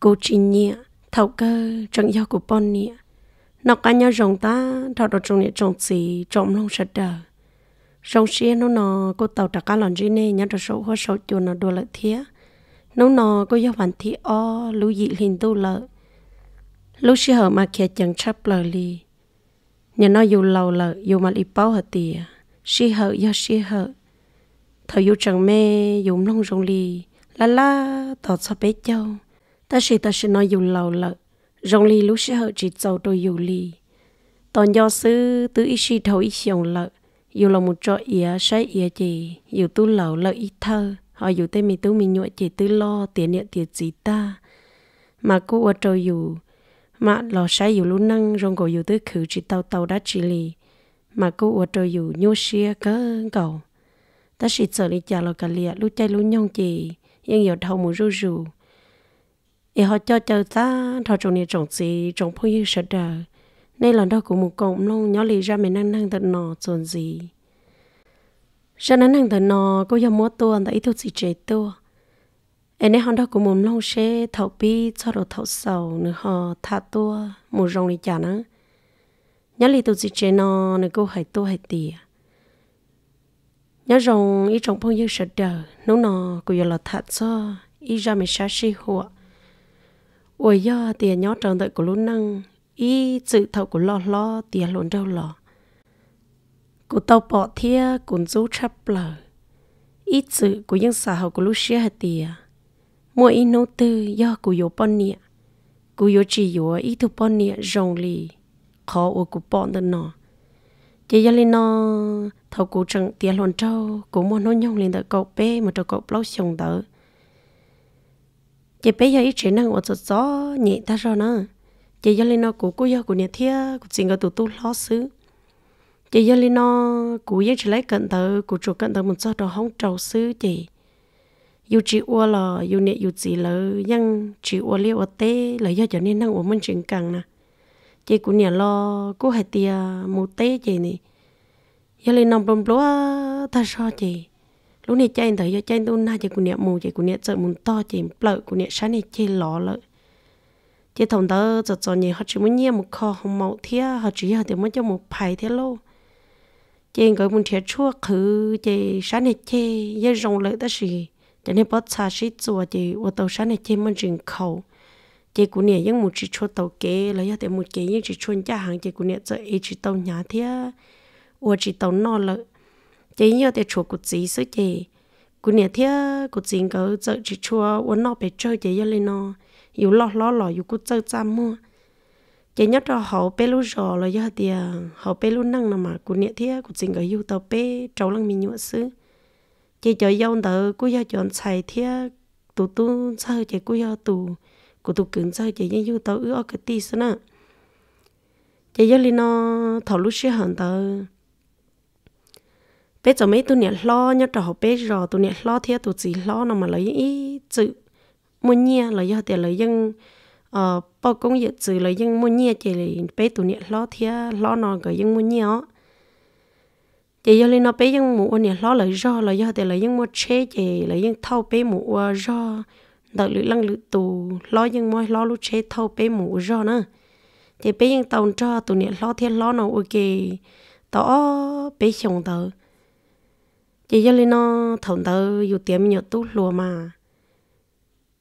cô chỉ nhẹ thầu cơ chẳng do của bọn nhẹ nó cả nhau rồng ta thầu đồ trong nhẹ trồng xì trồng lông sạch đờ rồng xia nó nó cô tàu đặt cá lòn dưới nè nhau đồ sổ hoa sổ chuồn nó đồ lợi thiế nó nó cô do hoàn thị o lưu dị hình tu lợi lúc xia hở mà kia chẳng chấp lời li nhà nó dù lâu lợi dù mà đi bao hở tìa xia hở do xia hở thầu yêu chẳng mê dù lông rồng li la la tỏ cho bé châu ta sẽ ta sẽ nói dù lâu lợ rong li lúc sẽ hở chỉ dầu tôi dù li toàn do sư tứ ý sĩ thấu ý xiong lợ dù là một chỗ ía sai ía gì dù tu lẩu lợ ý thơ họ dù tên mình tu mình nhuệ chỉ tứ lo tiền niệm tiền gì ta mà cô ở trâu dù mà lò sai dù lúc năng rong cổ dù tứ khử chỉ tàu tàu đã chỉ li, mà cô ở trâu dù nhô xia cơ cầu ta chỉ sợ đi chả lo cả liệt lúc chạy lúc nhong chỉ nhưng giờ thâu một rú rú để họ cho chờ ta thọ trồng này trồng gì trồng phong như sợ đờ, nên lần đó cũng một cộng long nhỏ lì ra mình năng năng tận nọ trồng gì ra năng năng tận nọ có giờ mua tua tại ít thuốc gì chế tua em nên họ đó cũng một long xe thầu bi cho đồ thầu sầu nữa họ thả tua một rồng đi chả nữa nhớ lì tụt gì chế nò nữa cô hãy tua hãy tỉa nhớ rồng ít trồng phong như sợ đờ nấu nò cũng giờ là thả cho ít ra mình xa xí hoa ủa do tiền nhó tròn đợi của luôn năng ý sự thầu của lo lo tiền luôn đâu lo của tàu bỏ thia cũng rú chắp lờ ít sự của những xã hội của lúc xưa hạt tìa mỗi ít nô tư do của yếu bọn nịa của yếu chỉ yếu ít thu bọn nịa rồng lì khó ở của bọn đơn nọ chỉ gia linh nó thầu của chẳng tiền luận trâu của mua nô nhông lên đợi cậu bé mà cho cậu lâu xong đỡ chị bây giờ ý chuyện năng ở chỗ gió nhẹ ta rồi nữa chị giờ lên nó cũ cũ giờ của nhà thia của chuyện cái tụ tu lo xứ chị giờ lên nó cũ giờ chỉ lấy cận tờ của chỗ cận tờ một chỗ đó không trầu xứ chị dù chị ua là dù nhẹ dù chỉ là nhưng chị ua liệu ở tê là do trở nên năng ở mình chuyện càng nè chị của nhà lo cô hay tia một tê chị nè giờ lên nằm bông lúa ta sao chị lúc này chạy thấy cho chạy tôi na chạy của nè mù chạy của nè sợ muốn to chạy bợ của nè sáng này chạy ló lợ chạy thằng đó giờ giờ nhỉ họ chỉ muốn nhia một kho không màu thia họ chỉ họ tìm muốn cho một một 排 thế lô chạy người muốn thiệt chua khứ chạy sáng này chạy giờ rồng lợ đó gì chạy nè bớt xa xí chùa chạy ô tàu sáng này chạy muốn dừng khẩu chị cũng nè những một chỉ cho tàu kế là giờ thì một kế những chỉ chuyên gia hàng chị cũng nè giờ ấy chỉ tàu nhà thế ô chỉ tàu nọ lợi chỉ nhớ để chùa cụ chị số chị cụ nhà thía cụ chị có chợ chị chùa uốn nó bé chơi chị lên nó yêu lo lo lo yêu cụ chơi chăm mua chỉ nhớ cho họ bé lu rò là giờ thì họ bé lu năng là mà cụ nhà thía cụ chị có yêu tàu bé trâu lăng mình nhựa xứ chỉ cho yêu tờ cụ giờ chọn xài thía tụ tụ chơi chỉ cụ giờ tụ cụ tụ cứng chơi chỉ nhưng yêu tàu ước cái tí xứ nữa chỉ giờ lên nó thảo lúc xưa hẳn tờ bé cho mấy tụi nhẹ lo nhớ trò học bé rò tụi nhẹ lo theo tụi chỉ lo nó mà lấy ý chữ muốn nhia lấy họ tiền lấy dân ờ bao công việc chữ lấy dân muốn nhia chỉ lấy bé tụi nhẹ lo theo lo nó cái dân mua nhia chỉ giờ lên nó bé dân muốn nhẹ lo lấy rò lấy họ tiền lấy dân muốn chế chỉ lấy dân thâu bé muốn rò đợi lữ lăng lữ tù lo dân mua lo lúc chế thâu bé muốn rò nữa chỉ bé dân tàu cho tụi nhẹ lo theo lo nó ok tao bé chồng tao chỉ cho lên nó thằng tớ dù tiệm nhiều tú lùa mà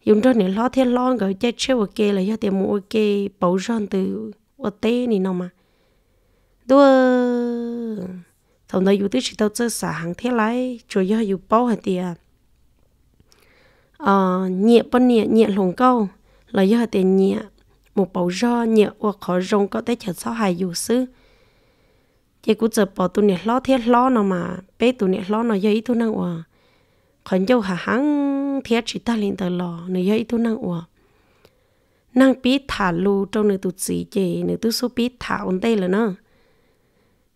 dùng cho nên lo thiên lo rồi chơi chơi ok là do tiệm mua ok bảo sơn từ ok này nó mà đua thằng tớ dù tí chỉ tao chơi xả hàng thế lại cho do dù bảo hay tiệm ờ nhẹ bên nhẹ nhẹ lồng câu là do tiệm nhẹ một bảo do nhẹ hoặc khó rong có thể chờ sau hai dù xứ chị cũng giờ bỏ tụi nè lo thiết lo nó mà bé tụi nè lo nó giờ ít tụi năng ủa còn dâu hà hăng thiết chỉ ta lên tờ lò nó giờ ít tụi năng ủa năng biết thả lù trong nửa tụi chị chị nửa tụi số biết thả ổn đây là nó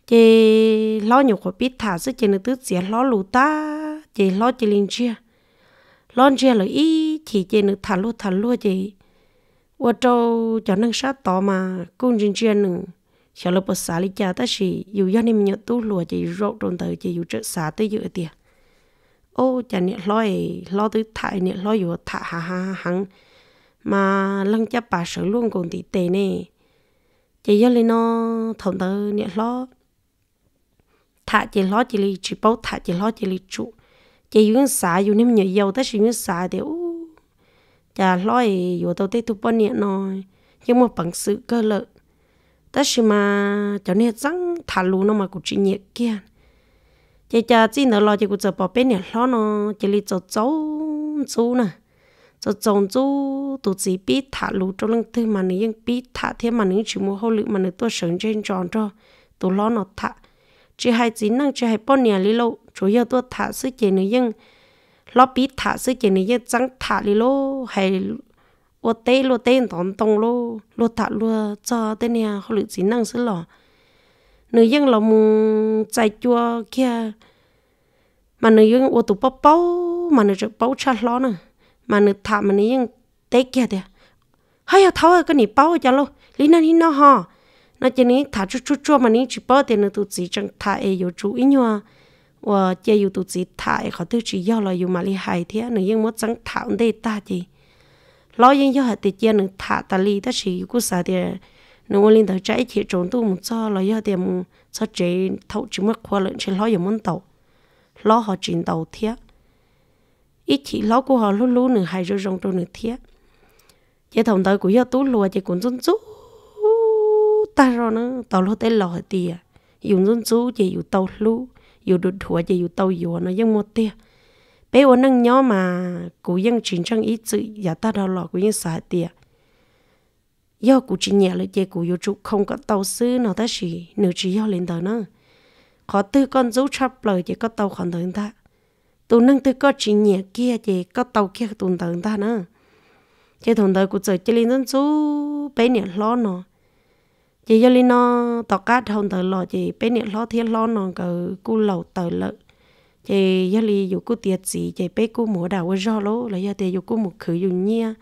chị lo nhiều của biết thả sức chị nửa tụi chị lo lù ta chị lo chỉ liền chia lo chia là ý chị chị nửa thả lù thả lù chị ủa trâu cho năng sát tỏ mà cũng riêng riêng nữa tới em nhớ trợ ô chả niệm loi lo tới thải niệm loi vừa thả hà hà hằng mà lăng chấp bà sở luôn còn tỷ tệ nè chỉ do lên nó thằng tớ niệm lo thả chỉ lo chỉ li chỉ bao thả chỉ lo chỉ li trụ chỉ dùng xả dùng nem nhớ dầu tất sử dụng xả thì u chả loi vừa tao tới tu bao niệm nồi nhưng mà bằng sự cơ lợi ta chỉ mà cho nên răng thả lú nó mà cũng chỉ nhẹ kia chỉ cho chỉ nó lo chỉ cũng chờ bỏ bên nhẹ lo nó chỉ li cho cháu chú nè cho chồng chú tổ chức biết thả lú cho lưng thứ mà nó nếu biết thả thế mà nó chỉ mua hậu lự mà nó tôi sướng trên tròn cho tổ lo nó thả chỉ hai chỉ năng chỉ hai bao nhẹ li lâu chủ yếu tôi thả sự chỉ nếu lo biết thả sự chỉ nếu chẳng thả li lâu hay 我带路带东东咯，路塔路 cho tên nhà họ lựa chỉ năng sự lọ nữ dân là muốn chạy chua kia mà nữ dân ô tô bao bao mà nữ chụp bao chát lọ nè mà nữ thả mà nữ dân té kia thì hay là tháo à, cái này bao cho lâu lý nên hi nó hò nó chỉ thả chút chút mà ní chỉ bao thì nữ tụ chỉ chẳng thả ấy yêu chú ý nhau và chơi yêu tụ chỉ thả họ tự chỉ yêu là yêu mà lý hại thế nữ dân muốn chẳng thả ông ta gì lo yên cho hạt tiền chia thả tà li tất chỉ cú sa tiền nâng lên đầu trái chỉ trốn tu một cho lo yên tiền một cho chế thấu chỉ mất khoa lợn trên lo yên muốn tàu lo họ trình tàu thiết ít chỉ lo của họ luôn luôn nửa hai rồi rong trong nửa thiết chế thằng tới của yêu tú lùa chế cũng dân chú ta rồi nữa tàu lo tới lo tiền dùng dân chú chế dùng tàu lu dùng đột thua chế nó giống một tiền bây giờ nâng nhó mà cụ dân chuyển trang ít chữ giả ta đâu lọ cụ dân xả tiệt do cụ chỉ nhẹ lời chơi cụ yếu trụ không có tàu sư nào ta chỉ nửa chỉ do lên tàu nữa khó tư con dấu chắp lời chỉ có tàu còn tàu ta tụ nâng tư có chỉ nhẹ kia chỉ có tàu kia tụ tàu ta nữa chơi thùng tàu cụ chơi chơi lên dân chú bé nhẹ lo nó chỉ do lên nó tàu cá thùng tàu lọ chỉ bé nhẹ lo thiên lo nó cờ cụ lầu tờ lợi chị giờ li dù cô tiệt gì chị bé cô mua đào cho lố là giờ thì dù cô một khử dù nhia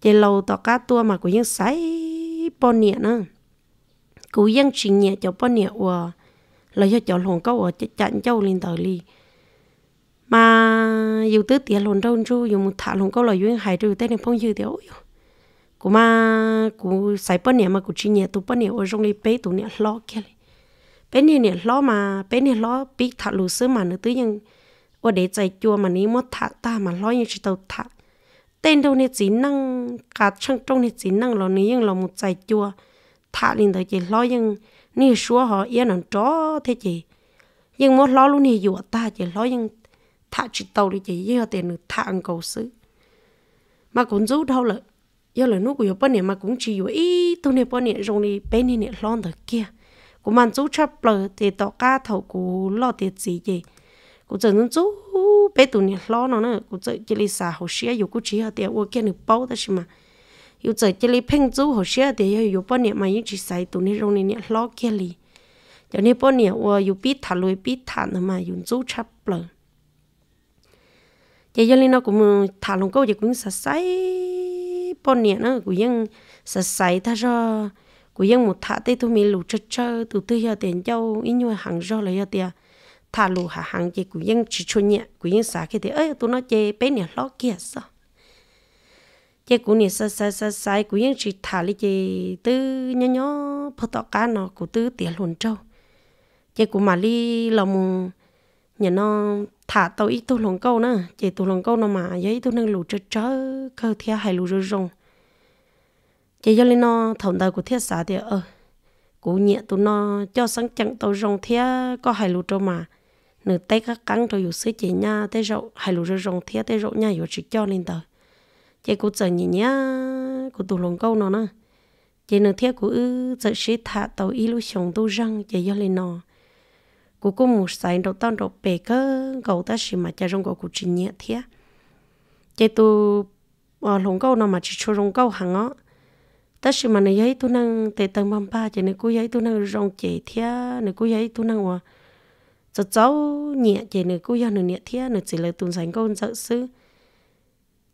chị lâu tỏ cá tua mà cũng những sấy bò nhẹ nữa cô vẫn chuyện nhẹ cho bò nhẹ của là do cho lòng câu ở chặn châu lên tờ li mà dù tứ tiệt lòng đâu chú dù một thả lòng câu là dưới hải trừ tên này phong dư tiểu cô mà cô sấy bò nhẹ mà cô chuyện nhẹ tụ bò nhẹ ở trong đi bé tụ nhẹ lo kia này bên này nè lo mà bên này lo bị thả lù sơ mà nữa tự nhiên ở để chạy chùa mà ní mất thả ta mà lo như chỉ tàu thả tên đâu nè chỉ năng cả trong trong nè chỉ năng lo ní nhưng lo một chạy chùa thả lên tới chỉ lo nhưng ní xua họ yên nó chó thế chị nhưng mất lo luôn nè dụ ta chỉ lo nhưng thả chỉ tàu đi chỉ yêu tiền nữa thả ăn cầu sứ mà cũng rút đâu lợi giờ là lúc của bên này mà cũng chỉ dụ ít, tôi nè bên này rồi đi bên này nè lo tới kia của mang chú chấp bờ thì tỏ cá thầu của lo tiền gì gì của giờ nó chú bé tụi này lo nó nữa của giờ chỉ lấy xả hồ xía dù của chỉ hạt tiền ô kia được bao đó chứ mà dù giờ chỉ lấy phèn chú hồ xía thì dù bao nhiêu mà những chỉ xài tụi này rồi này lo kia li cho nên bao nhiêu ô dù biết thà lùi biết thà nữa mà dùng chú chấp lờ giờ giờ lên nó cũng thà lòng câu giờ cũng sạch sấy bao nhiêu nữa cũng vẫn sạch sấy ta rồi của dân một thả tê tôi mi lù chơi chơi tụi tôi giờ tiền châu ý nhau hàng rau là giờ tiền thả lù hạ hàng chị của dân chỉ chua nhẹ của dân xả cái thế ơi tụi nó chê bé nè lo kia sao chị của nè sai sai sai sai của dân chỉ thả lấy chê tư nhỏ nhỏ phô tọ cá nó của tư tiền luôn châu chị của mà đi lòng nhà nó thả tàu ít tụi lòng câu nữa chị tụi lòng câu nó mà giấy tụi nó lù chơi chơi cơ theo hai lù rồng chỉ cho nên nó thầm đời của thiết xã thì ờ cú nhẹ tụi nó cho sáng chẳng tàu rong thía có hai lũ trâu mà nửa tay các cắn rồi dù sứ chỉ nha tay rậu hai lũ rồi rong thía tay rậu nha dù chỉ cho lên tờ chỉ cú chờ nhỉ nhá cú tụ lồng câu nó nè chỉ nửa thía cú ư chờ sĩ thả tàu y lũ sống tu răng chỉ cho lên nó cú cũng một sai đầu tao đầu bể cơ cầu ta sĩ mà cha rong cầu cú chỉ nhẹ thía chỉ tụ ờ, lồng câu nó mà chỉ cho rong câu hàng á ta chỉ mà này giấy tôi năng tệ tầng băm ba chỉ này cô giấy tôi năng rong chỉ thia này cô giấy tôi năng hòa cho cháu nhẹ chỉ này cô giấy này nhẹ thia này chỉ là tuần sánh con sợ sư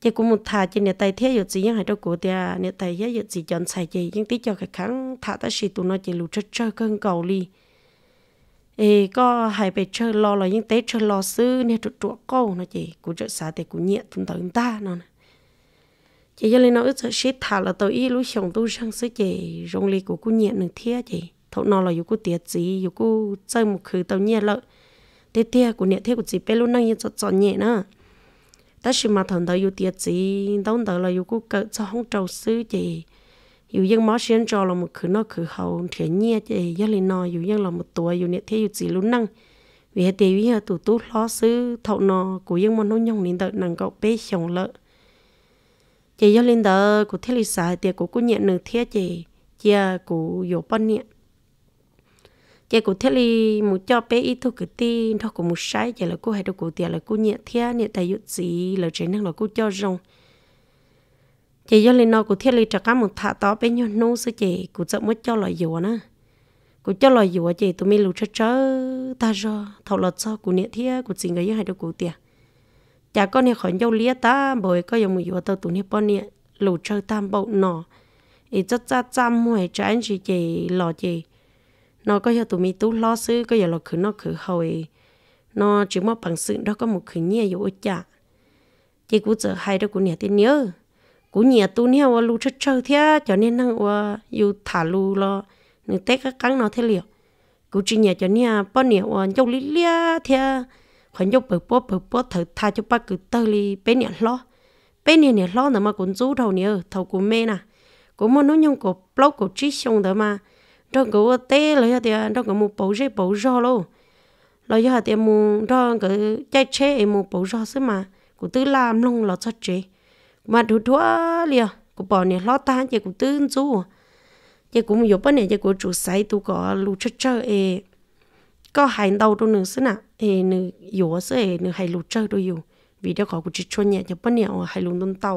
chỉ cũng một thà chỉ này tay thia giờ chỉ những hai đầu cổ tia này tay thia giờ chỉ chọn xài chỉ những tí cho cái kháng thà ta chỉ tụi nó chỉ lù chơi chơi cơn cầu li ê có hai bề chơi lo là những tế chơi lo sư này trụ trụ câu nó chỉ cũng trợ xả thì cũng nhẹ tuần tầng ta nó này chị cho nên nó ít sợ shit thả là tôi ít lúc chồng tôi sang sẽ chị rong lì của cô nhẹ được thia chị thấu nó là dù cô tiệt gì dù cô chơi một khứ tao nhẹ lợi thế tia của nhẹ thế của chị bé luôn năng như chọn chọn nhẹ nữa ta chỉ mà thằng tao dù tiệt gì đâu tao là dù cô cỡ cho không trâu sư chị dù dân máu xuyên cho là một khứ nó khứ hậu thiện nhẹ chị gia đình nó dù dân là một tuổi dù nhẹ thế dù chị luôn năng vì thế bây giờ tụ tụ lo sư thấu nó của dân mà nó nhông nên tao năng cậu bé chồng lợi chị do linh đó cụ thiết lý sai thì cụ cũng nhận được thiết chị chia cụ vô bận nhận chị cụ thiết lý một cho bé ít thôi cái tin thôi cụ một sai chị là cô hay được cụ tiền là cô nhận thiết nhận tài dụng gì là chỉ năng là cô cho rong chị do linh nó cụ thiết lý cho cá một thả to bé nhau nô sư chị cụ sợ mất cho loại dừa nữa cụ cho loại dừa chị tụi mình lùi chơi chơi ta rồi thầu lọt cho cô nhận thiết cụ chỉ người hay được cụ tiền chả có nè khỏi nhau lia ta bởi có dòng mùi tao tụi nè bọn nè lù chơi tam bộ nọ ý cho cha cha mùi cho anh chị chị lò chị nó có tụi mình tú lo sư có giờ lò khử nó khử hồi nó chỉ mà bằng sự đó có một khử nhẹ dụ chả chị cũng giờ hay đó cũng nè tin nhớ cũng nhẹ tu nè và lù chơi chơi thế cho nên năng và dù thả lù lo nên tết các cắn nó thế liệu cũng chỉ nhẹ cho nè bọn nè và nhau lia thế khỏi nhúc bự bố bự bố thử tha cho bác cứ tơ li bé nhẹ lo bé nhẹ nhẹ lo nữa mà cũng rú đầu nhớ thầu cũng mê nè cũng muốn nói nhung của lâu của trí xong đó mà trong cái té lấy thì trong cái một bộ dây bộ rò luôn lấy giờ thì một trong cái chạy xe em một bộ rò xí mà cũng tự làm luôn là chắc chế mà đủ thua liền cũng bỏ nhẹ lo ta chỉ cũng tự rú chỉ cũng một bữa này chỉ cũng chủ sai tôi có lú chơi chơi ก็หายเตาตัวหนึ่งสินะเอหนึ่งอยู่สิเอหนึ่งหายลูเจอตัวอยู่วิดีโอขอกูจะชวนเนี่ยจะปนเนี่ยเอาหายลุงต้นเตา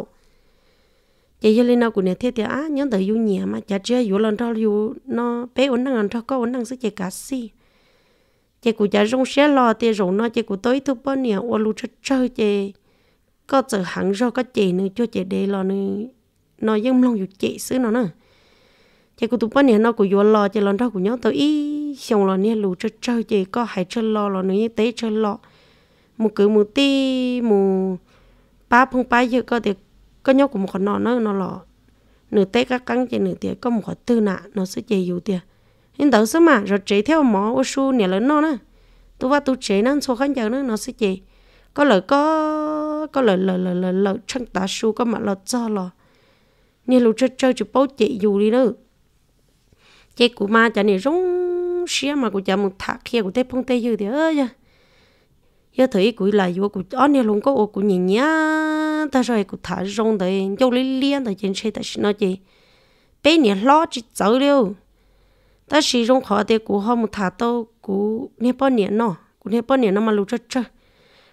เยอะเลยนะกูเนี่ยเทียเดียวอ่ะยังแต่อยู่เนี่ยมาจะเจออยู่หลังเราอยู่เนาะเป้อุ่นนั่งหลังเราก็อุ่นนั่งสิเจกาซี่เจกูจะรงเสียรอเตียรงเนาะเจกูตัวทุกปนเนี่ยว่าลูเจอเจอเจก็เจอหังเราก็เจนึงจ้าเจเดรอนึงเนาะยังลงอยู่เจซื้อเนาะเนาะ chị cũng tụi bọn này nó cũng vô lo chị lần đó cũng nhớ tôi ý xong là nè lù cho chơi chị có hai chơi lo là như tế chơi lo một cứ một tí một ba phong ba giờ có thì có nhóc của một con nó nó nó lo nửa tế các cắn chị nửa tiệt có một con tư nạ nó sẽ chơi dù tiền nhưng đầu sớm mà rồi chế theo mỏ ô su nè lớn nó nè tôi ba tôi chế nó số khán giờ nó nó sẽ chơi có lời có có lời lời lời lời lời chân ta su có mặt lo cho lo nè lù chơi chơi chụp bố chị dù đi nữa chế cụ ma chả này rong xía mà cụ chả một thạc kia cụ tê phong tê dư thì ơi ya ya thấy cụ là vô cụ ăn này luôn có ô cụ nhìn nhá ta rồi cụ thả rong đấy cho lấy liên rồi trên xe ta xin nó chị bé này lo chỉ 走了但是用好的古好木塔到古那半年喏，古那半年那么路着着，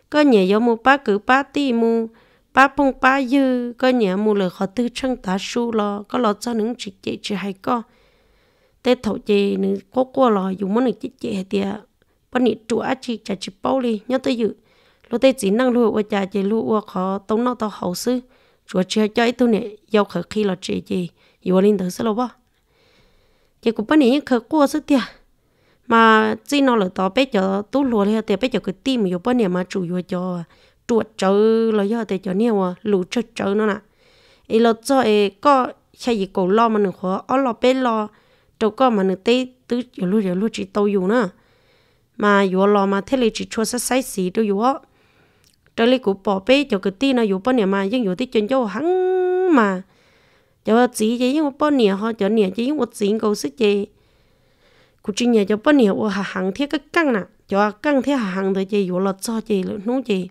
个年要木八九八地木八碰八月，个年木了好多称大树了，个老早能直接只还个。tết thổ chê nữ có qua lò dùng món này chế chế hay tiệt bọn nữ chủ á chả chị bao đi nhớ tới dự lúc tết chỉ năng luôn qua chả chị lụa khó tống nó tao hậu sư chúa chơi chơi tu nè giàu khởi khi là chế chị yêu linh tới sẽ lâu bao chế cũng bữa bọn nữ khởi qua sư tiệt mà chỉ nó là tao bây giờ tu lụa thì tiệt bây giờ cái tim yêu bữa nữ mà chủ yêu cho chuột chơi là giờ tiệt cho nhiều lũ chơi chơi nó nè ấy là cho ấy có chạy cổ lo mà nữa khó ở lo bé lo đâu có mà nữ tế tứ giờ lúc giờ lúc chỉ tàu dù nữa mà dù lò mà thế là chỉ cho sát sai xí đâu dù á trở lại của bỏ bê cho cái tí nó dù bao nhiêu mà nhưng dù tí chân cho hắn mà cho chỉ chỉ nhưng bao nhiêu họ cho nhiêu chỉ nhưng một chỉ cầu sức gì cụ chỉ nhà cho bao nhiêu ở hàng thiết cái căng nè cho căng thiết hàng tới chỉ dù lọt cho chỉ lọt nung chỉ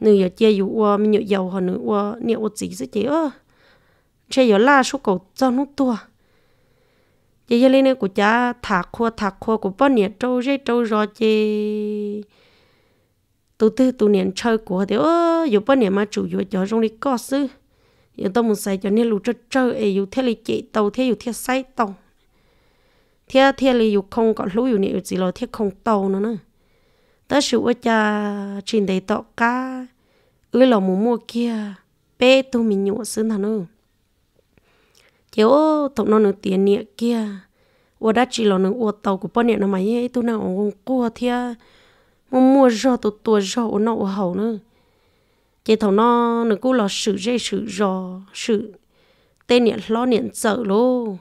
giờ chơi dù qua mình nhựa dầu họ nửa qua nhiêu một chỉ sức gì ơ chỉ giờ la số cầu cho nó tua giờ giờ lên của cha thả khô thả khô của bao nhiêu trâu rễ trâu rõ chứ tụ tư tụ niệm chơi của thì ơ dù bao nhiêu mà chủ yếu cho trong đi có sư giờ tao muốn xài cho nên lũ chơi chơi ấy dù thế là chị tàu thế dù thế say tàu thế thế là dù không có lũ dù này dù gì là thế không tàu nữa nữa ta sự ở cha trên đầy tọt cá ơi là mù mua kia bé tụ mình nhổ sư nữa thiếu ô tàu nó nửa tiền nè kia ô đã chỉ là nửa ô tàu của bọn nè nó mày ấy tôi nào ông cua thia mua mua rau tụ tua rau ô nó ô hậu nữa chỉ thầu nó nửa cú là sự dây sự rò sự tên nè lo nè sợ luôn,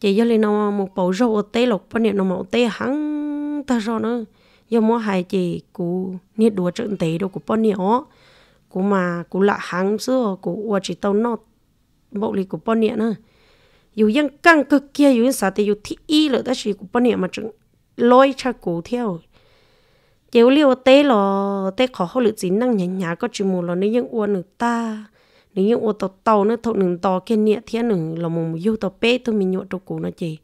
chỉ do lên nó một bầu rau ô tê lộc bọn nè nó màu tê hắng ta rau nữa do mua hai chỉ cú nè đùa trận tê đâu của bọn nè ó cú mà cú lạ hắng xưa cú ô chỉ tàu nó bộ lì của bọn nhẹ nữa dù dân căng cực kia dù yên sao thì dù thi y lỡ ta chỉ của bọn nhẹ mà chừng lôi cha cổ theo chiều liều tế lò tế khó hậu lực dính năng nhả nhả có chỉ mù lò nếu yên uôn được ta nếu dân uôn tàu tàu nó thậu nừng to kia nhẹ thiên nừng là mù yêu tàu bé tôi mình nhộn trong cổ nó chỉ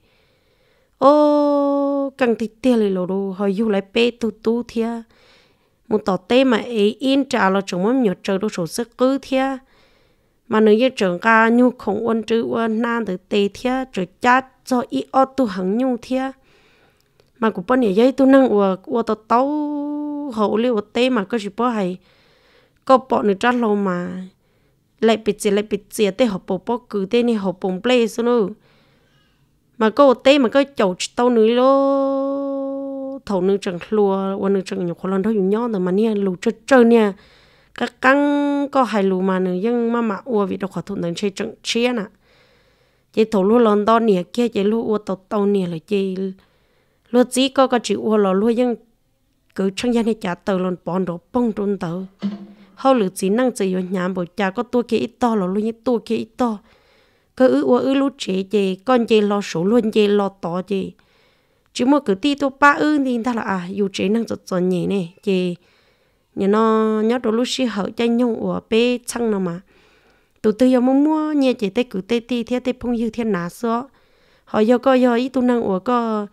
ô căng thịt tiền lì lò đồ họ yêu lại bé tu tu thiên một tàu tế mà ấy e in trả là chừng mới nhộn trâu đồ sổ sức cứ thiên mà nếu như trường ca nhu không ôn chữ ôn nan từ tê thia chữ chát cho ít ô tu hằng nhu thia mà cũng bọn nhảy tu năng ua ua tao tao hậu liu tế mà có gì bỏ hay có bọn nữa chát lâu mà lại bị chì lại bị chì tê học bộ bỏ cử tê ni học bộ play số nữa mà có tế mà có chậu tao nữa lo thầu nữa chẳng lùa ua nữa chẳng nhục lần thôi nhon mà nè lù chơi chơi nè các căng có hai lù mà nữa nhưng mà mà ua vì đâu khó thụ nâng chơi trận chia nè chỉ thổ lúa lon đo nè kia chỉ lúa ua tàu tàu nè là chỉ lúa chỉ có có chỉ ua lúa nhưng cứ trong gian này trả tàu lon bòn đồ bông trôn tàu hậu lửa chỉ năng chỉ vào nhà bộ cha có tua kia ít to lò lúa như tua kia ít to cứ ư ua lúa chế chế con chế lo số luôn chế lo to chế chỉ một cứ ti tua ba ư thì ta là à dù chế năng cho cho nhẹ nè chế nhà nó nhớ đồ lúc xí hậu cho nhau ở bê chăng nó mà tụi tư yêu mua mua nhẹ chỉ tê cứ tê tê theo tê phong yêu thiên ná xó họ yêu có yêu ít tu năng ở có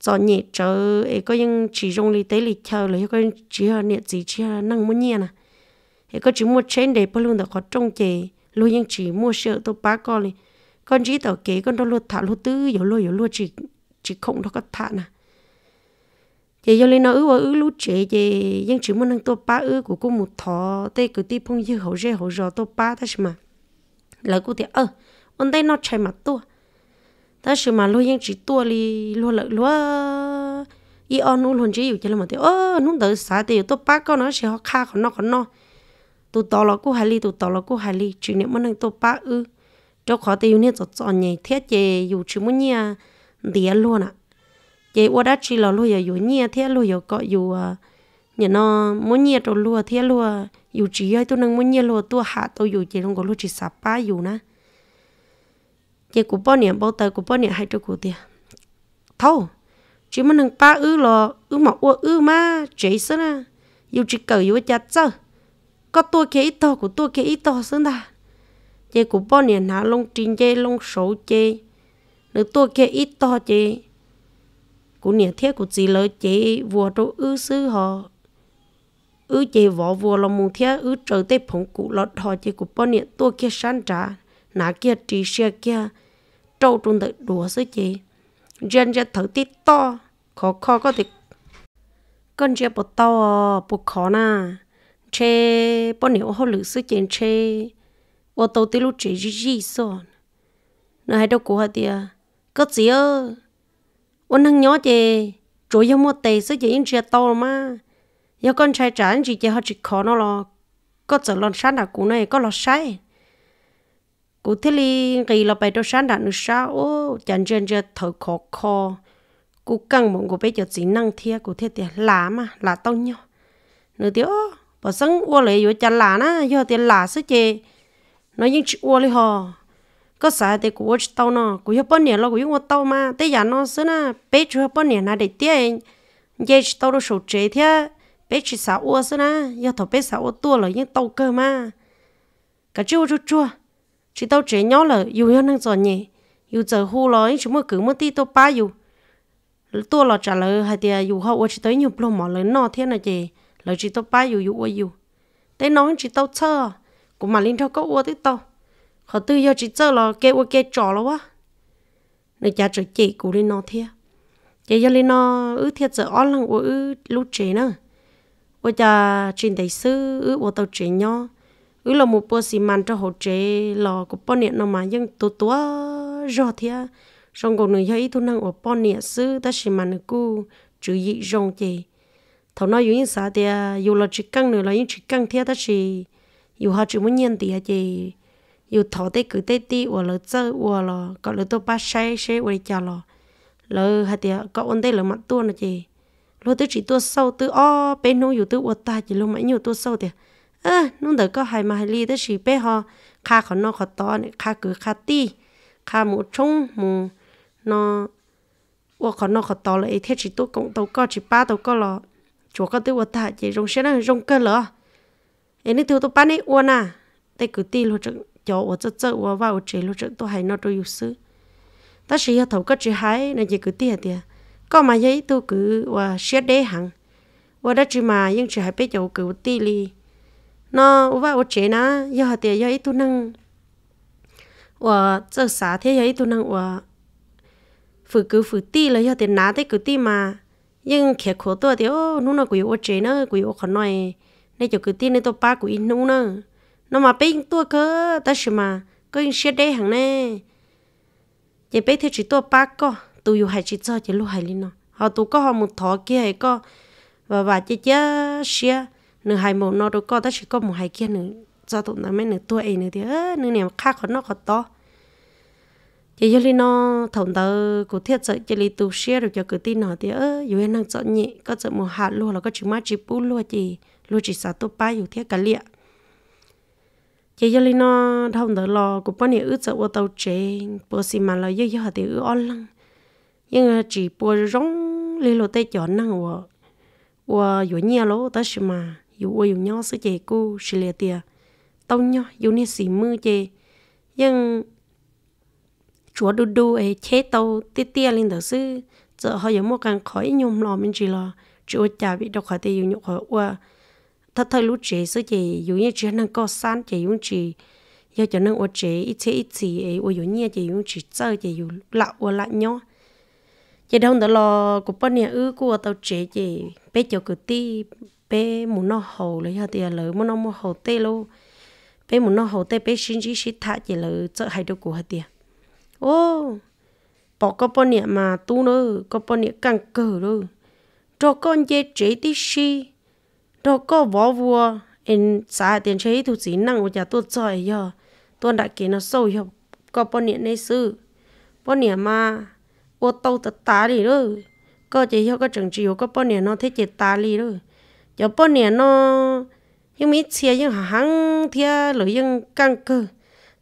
cho nhẹ chờ ấy có những chỉ dùng lý tế lý chờ lấy có chỉ họ nhẹ chỉ chỉ họ năng mua nhẹ nè ấy có chỉ mua trên để bao luôn được họ trông chè luôn những chỉ mua sợ tôi ba con này con chỉ tao kế con đâu luôn thả luôn tư yếu luôn yếu luôn chỉ chỉ không đâu có thả nè ye yo le nó u wa u lu che ye yang chi muốn nang to pa u của cô một thọ tê ku ti phong như ho je ho jo to pa ta shi mà la cô te ơ ông đây nó che mặt to ta shi mà lôi yang chi to li lôi la lúa, y on u lon chi yu che là một te ơ nu da sa te to pa con nó sẽ ho kha ko no ko no tu to lo cô ha ly tu tò lo cô ha ly chi ne muốn nang to pa u cho khó tiêu nè cho cho nhảy thiết chè dù chỉ muốn nhia, đĩa luôn ạ à vậy ô đã chỉ là lúa giờ dù nhia thế lúa giờ có dù nhà nó muốn nhia đồ lúa thế lúa dù chỉ ấy tôi nâng muốn nhia lúa tôi hạ tôi dù chỉ không có lúa chỉ sập ba dù na vậy cụ bao nhiêu bao tới cụ bao nhiêu hai triệu cụ tiền thâu chỉ muốn nâng ba ư lò ư mà ô ư mà chế sơn à dù chỉ cởi dù chặt sơ có tôi kia ít to của tôi kia ít to sơn ta vậy cụ bao nhiêu nào lông trình chơi lông số chơi nếu tôi kia ít to chơi cú nè thiết của chị lỡ chị vừa trâu ư sư họ ư chị võ vừa là một thiết ư trở tê phòng cụ lọt họ chị của bao nhiêu tua kia sáng trả nà kia trì xe kia trâu trung tự đùa sư chị dân ra thử tí to khó khó có thể con chưa bộ to bộ khó na chế bao nhiêu họ lử sư chế chế ô tô tí lúc chế gì gì son nà hai đâu cố hả tìa có gì ơ ôn năng nhỏ chè rồi yêu mua tề sẽ chỉ in chia to mà yêu con trai trả anh chị chè họ chỉ khó nó lo có trở lon sáng đạc cụ này có lo sai cụ thế li kỳ là bài đó sáng đạc nữa sao ô chẳng chân chân thở khó khó cụ cần một cụ bây giờ chỉ năng thia cụ thế tiền lá mà lá tao nhau nữa thì ô bảo sáng ô lại vô chả lá na vô tiền lá số chè nó những chuyện ô lại họ có sợ thì cũng chỉ tàu nó cũng hiệp bốn nè lo cũng hiệp một tàu mà tới giờ nó xưa na bé chú hiệp bốn nè na để tiền giờ chỉ tàu nó sổ chế thế bé chỉ sợ ô xưa na giờ thọ bé sợ ô tua là những tàu cơ mà cả chua chua chua chỉ tàu chế nhỏ là dù hiệp năng giỏi nhỉ dù giờ hú lo chú mới cứ mới đi tàu ba dù tua là trả lời hay thì dù hậu chỉ tới nhiều plô mà lớn nọ thế này chị lời chỉ tàu ba dù dù ô dù tới nói chỉ tàu chơ cũng mà linh cho có ô tới tàu họ tư do chỉ sợ là kêu kêu trò lắm á người cha trời chỉ cũ lên nó thiệt chỉ do lên nó ứ thiệt giờ on lăng của ứ lúc chế nữa ủa cha trên đại sư ứ ủa tàu chế nhau ứ là một bộ xi măng cho họ chế là có bao nhiêu nó mà nhưng tổ tổ rõ thiệt rong còn người thấy tôi năng ở bao nhiêu sư ta xi măng cô chữ gì rong chế thầu nói những sao thì dù là chỉ căng nữa là những chỉ căng thiệt ta chỉ dù họ chỉ muốn nhận tiền thì 有头的 cứ tê tê và lỡ chơi và lỡ có lỡ tôi bắt say say và đi chào lỡ lỡ hạt có ôn đây lỡ mặt tua nữa chị lỡ tôi chỉ tua sâu tôi o bên nó อยู่ tôi và ta chỉ lỡ mà nhiều tua sâu thì ơ nó đỡ có hai mà hai ly tôi chỉ bé họ kha khó nó khó to này kha cứ kha tê kha mù trông mù nó và khó nó khó to lại thế chỉ tôi cũng tôi có chỉ ba tôi có lỡ chúa có tôi và ta chỉ rong xe nó rong cơ lỡ em đi tôi tôi bán ấy uôn à tay cứ tê lỡ chừng cho ở chỗ chỗ ở vào chế lúc chỗ tôi hay nó tôi yêu sư ta chỉ thấu cái chỉ hay là chỉ cứ tiền tiền có mà giấy tôi cứ và xét đế hẳn và đã chỉ mà nhưng chỉ hay biết chỗ cứ tì li nó và ở chế nó giờ tiền giờ ít tôi năng và chỗ xã thế giờ ít tôi năng và phụ cứ phụ tì là giờ tiền ná thế cứ tì mà nhưng khi khổ tôi thì ô nó nó quỷ ở chế nó quỷ ở khỏi nói nên chỗ cứ tì nên tôi ba quỷ nó nữa nó mà bên tua cơ ta chỉ mà có những xe đế hàng nè chỉ bé thì chỉ tua ba co tụ yêu hai chỉ cho chỉ lúc hai linh nó họ tụ có họ một thọ kia hay có và và chỉ chỉ xe nửa hai một nó đâu có ta chỉ có một hai kia nữa cho tụi nó mấy nửa tua ấy nữa thì ơ nửa niệm khác còn nó còn to chỉ cho linh nó thằng tớ cụ thiết sợ chỉ li tụ xe rồi cho cứ tin nó thì ơ dù em đang chọn nhị, có chọn một hạt luôn là có chỉ má chỉ bút luôn chỉ luôn chỉ sao tụ ba dù thiết cả liệt chị giờ linh nó thông tới lò của bọn này ướt sợ ô tàu chế bữa xì mà là giờ dư thì ướt on lăng nhưng chỉ bữa rong lì lô tê chọn năng của của dù nhà lỗ ta xí mà dù ô dù nhau sứ chị cô xì lìa tìa tao nhau dù nè xì mưa chị nhưng chúa đu đu ấy chế tàu tê tê lên tới sư giờ họ giống một càng khỏi nhôm lò mình chỉ là chỉ ô chả bị đọc khỏi tê dù nhục khỏi ô thật thời lúc chế số chế dù như chế năng có san chế dùng chỉ giờ cho năng ô chế ít chế ít gì ấy ô dùng nhia chế dùng chỉ chơi chế dùng lạ ô lạ nhó chế đông đó lo của bọn nhà ư của tàu chế chế bé cho cứ ti bé muốn nó hầu lấy hạt tiền lấy muốn nó mua hầu tê luôn bé muốn nó hầu tê bé xin chỉ xin thả chế lấy chợ hai đôi của hạt tiền ô bỏ có bọn nhà mà tu nữa có bọn nhà căng cờ rồi cho con chế chế tí xí đó có bỏ vua em xã tiền chế thu chỉ năng của nhà tôi trời giờ tôi đã kể nó sâu hiểu có bao nhiêu này sư bao nhiêu mà ô tô tật ta đi rồi, có chỉ hiểu có chẳng chịu có bao nhiêu nó thấy chỉ ta đi rồi, giờ bao nhiêu nó nhưng mấy xe nhưng hàng thia lưỡi nhưng căng cơ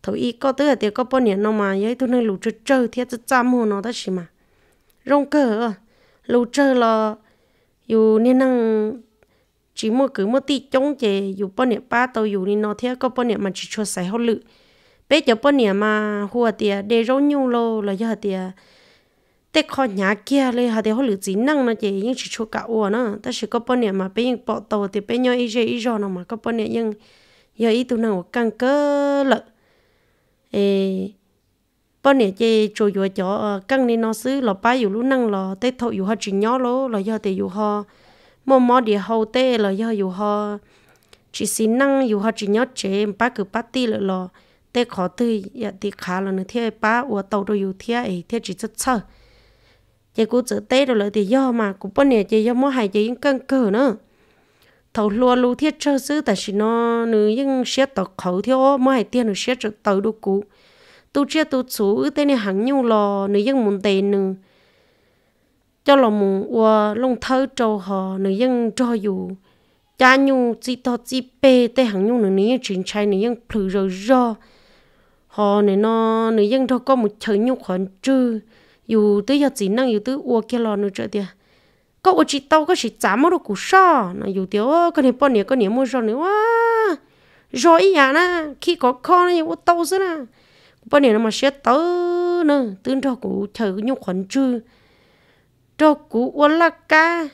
thầu y có tới thì có bao nhiêu nó mà vậy tôi nên lù chơi chơi thia chơi chăm hồ nó đó chỉ mà rong cơ lù chơi là dù nên năng chỉ mua cứ mua tí chống chè dù bao nhiêu ba tàu dù đi nó thế có bao nhiêu mà chỉ cho xài hậu lự bây giờ bao nhiêu mà hùa tiền để rau nhung lô là giờ tiền tế kho nhà kia lên hạt họ lựa chỉ năng nó chỉ nhưng chỉ chỗ cả ua nó ta chỉ có bao nhiêu mà bây những bỏ tàu thì bây nhau ít gì ít rồi nó mà có bao nhiêu nhưng giờ ít tụ nào căng cơ lợ ê bao nhiêu chỉ chỗ vừa chỗ ờ, căng đi nó xứ lọ ba dù lúc năng lọ tế thọ dù họ chỉ nhỏ lố lọ giờ thì dù họ mò mò đi hậu tê là do dù họ chỉ xin năng dù họ chỉ nhớ chế ba cứ bắt ti là lo tê khó tư ya dạ ti khá là nữa thế ba ủa tàu đồ dù thế ấy thế chỉ rất sợ chế cú chữ tê rồi là thì do mà cũng bao nhiêu chế do mò hay chế những cân cờ nữa thầu lúa lú thiết chơi xứ tại chỉ nó nữ nhưng xét tàu khẩu thiếu mò hay tiền nữ xét tàu đồ cũ tu chia tu chú ư tê này hàng nhu lò nữ nhưng muốn tê nữ cho lòng mù lòng thơ trâu họ nữ dân cho dù cha nhu chỉ to chỉ bê tê hàng nhu nữ nữ chuyện trai nữ dân phử rồi do họ nữ nó nữ dân đâu có một chữ nhu khoản trừ dù tới giờ chỉ năng dù tới ua kia lò nữa trở tiền có ua chỉ tao có chỉ trả mất được củ sa nó dù tiểu có thể bao nhiêu có nhiều mua rồi nữa quá rồi nhà na khi có con này ua tao xí na bao nhiêu mà sẽ tớ nữa tương đâu củ chữ nhu khoản trừ cho cú ô la ca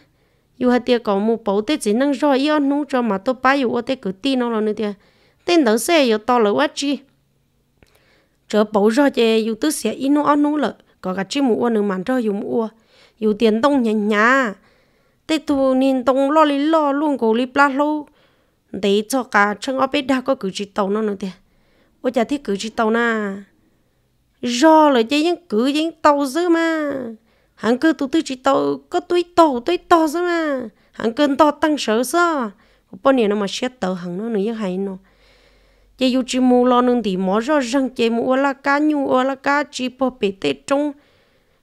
yêu hạt tiệt có một bầu tết chỉ năng rồi yêu nú cho mà tôi bay yêu tết cứ tin nó rồi nữa tiệt tên đầu xe yêu to lỡ quá chi chờ bầu rồi chơi, yêu tứ xe in nó ăn nú có cả chim mua nữa mặn cho yêu mua yêu tiền đông nhả nhả tết thu niên đông lo lý lo luôn cổ lý pla lô để cho cả chân ở bên đã có cử chỉ tàu nó nữa tiệt ôi chả thích cử chỉ tàu na rồi lại chơi những cử những tàu dữ mà hắn cứ tụi tôi chỉ tàu có túi tàu túi tàu sao mà hắn cơn to tăng sợ sao bao nhiêu nó mà xét tàu hắn nó nữa như hay nó chỉ dù chỉ mua lo nương thì mỏ rõ ràng chỉ mua là cá nhu ở là cá chỉ bỏ bể tê trong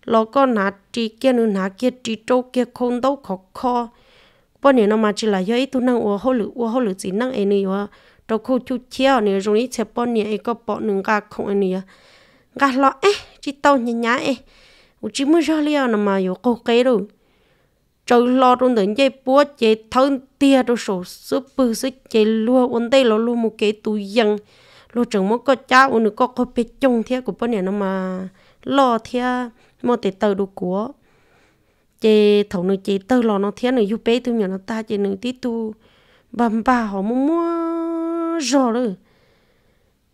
lo con nà chỉ kia nương nà kia chỉ trâu kia không đâu khó khó bao nhiêu nó mà chỉ là do ít tu năng ở hỗ lử ở hỗ lử chỉ năng ấy nữa đâu khu chú chia nữa rồi ít sẽ bao nhiêu ấy có bỏ nương gà không ấy nữa gà lo ấy chỉ tao nhảy nhá 我只么少了呢嘛，有够给了。trâu lo trong đến dây búa chế thân tia đồ sổ sơ bự sơ chế lúa ôn đây lo lu một cái túi dân lo chẳng muốn có cha ôn được có có bê trông thế của bọn này nó mà lo thế mà để tờ đồ của chế thầu nữa chế tờ lo nó thế nữa du bê thương nhà nó ta chế nữa tí tu bầm bà họ mua mua rồi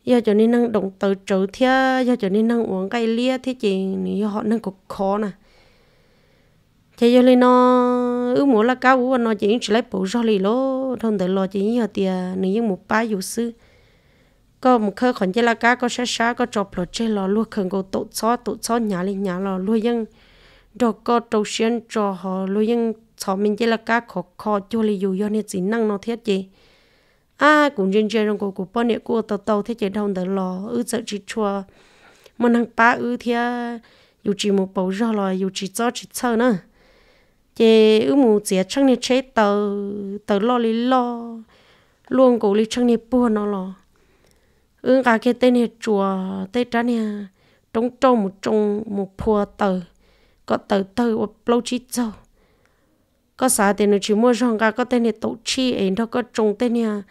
giờ cho nên năng động từ trừ thế giờ cho nên năng uống cây lia thế chị nếu họ năng cực khó nè thế giờ lên nó ước muốn là cao của nó chỉ chỉ lấy bổ rau lì lô thằng tự lo chỉ giờ thì nếu một ba dụ sư có một khơi khoản chỉ là cá có sát sát có chọc lọt chơi lò luôn khẩn có tụ xó tụ xó nhà lên nhà lò luôn nhưng đồ có trâu xuyên cho họ luôn nhưng xó mình chỉ là cá khó khó cho lì dù do nên chỉ năng nó thiết gì à cũng trên trên trong cô cô bao nhiêu cô tàu tàu thế chế đông đỡ lo ư sợ chỉ chua mà nàng ba ư thế à, dù chỉ một bầu ra là dù chỉ cho chỉ sợ nữa chế ư mù chế chẳng nên chế tàu tàu lo lý lo luôn cổ lý chẳng nên buồn nó lo ư cả cái tên này chùa tên đó này trong trong một trong một phùa tờ có tờ tờ một lâu chỉ cho có sao thì nó chỉ mua rong cả có tên này tổ chi ấy nó có trồng tên này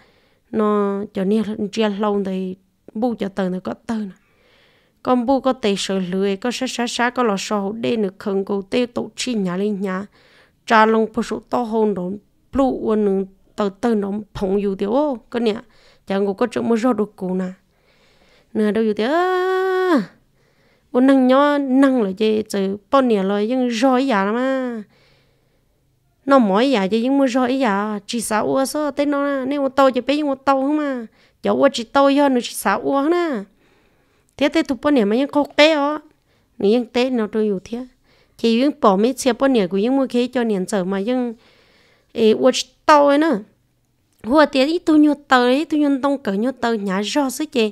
nó cho nên chia lâu thì bu cho tờ nó có tờ nè con bu có tề sở lười có sát sát sát có lò sò đê nữa khẩn cầu tê tổ chi nhà lên nhà cha lông bơ số to hơn đó plu uốn nương tờ tờ nó phồng dù thì ô cái nè chẳng có chỗ mua rau được cũ nè nè đâu dù tiêu uốn năng nhó năng là chơi chơi bao nè rồi nhưng roi giả mà nó mỏi giờ chứ những mua rồi giờ chỉ sáu uo số tên nó nếu mà tàu chỉ bé nhưng tàu không mà chỗ uo chỉ tàu hơn nó chỉ sáu uo na thế thế thục bọn này mà những khóc té ó những té nó tôi hiểu thế chỉ những bỏ mấy xe bọn này của những mưa khí cho nền sợ mà những ê uo chỉ tàu ấy nữa hoa tiền ít tôi nhốt tờ ấy tôi nhốt tông cỡ nhốt tờ nhà do sức chị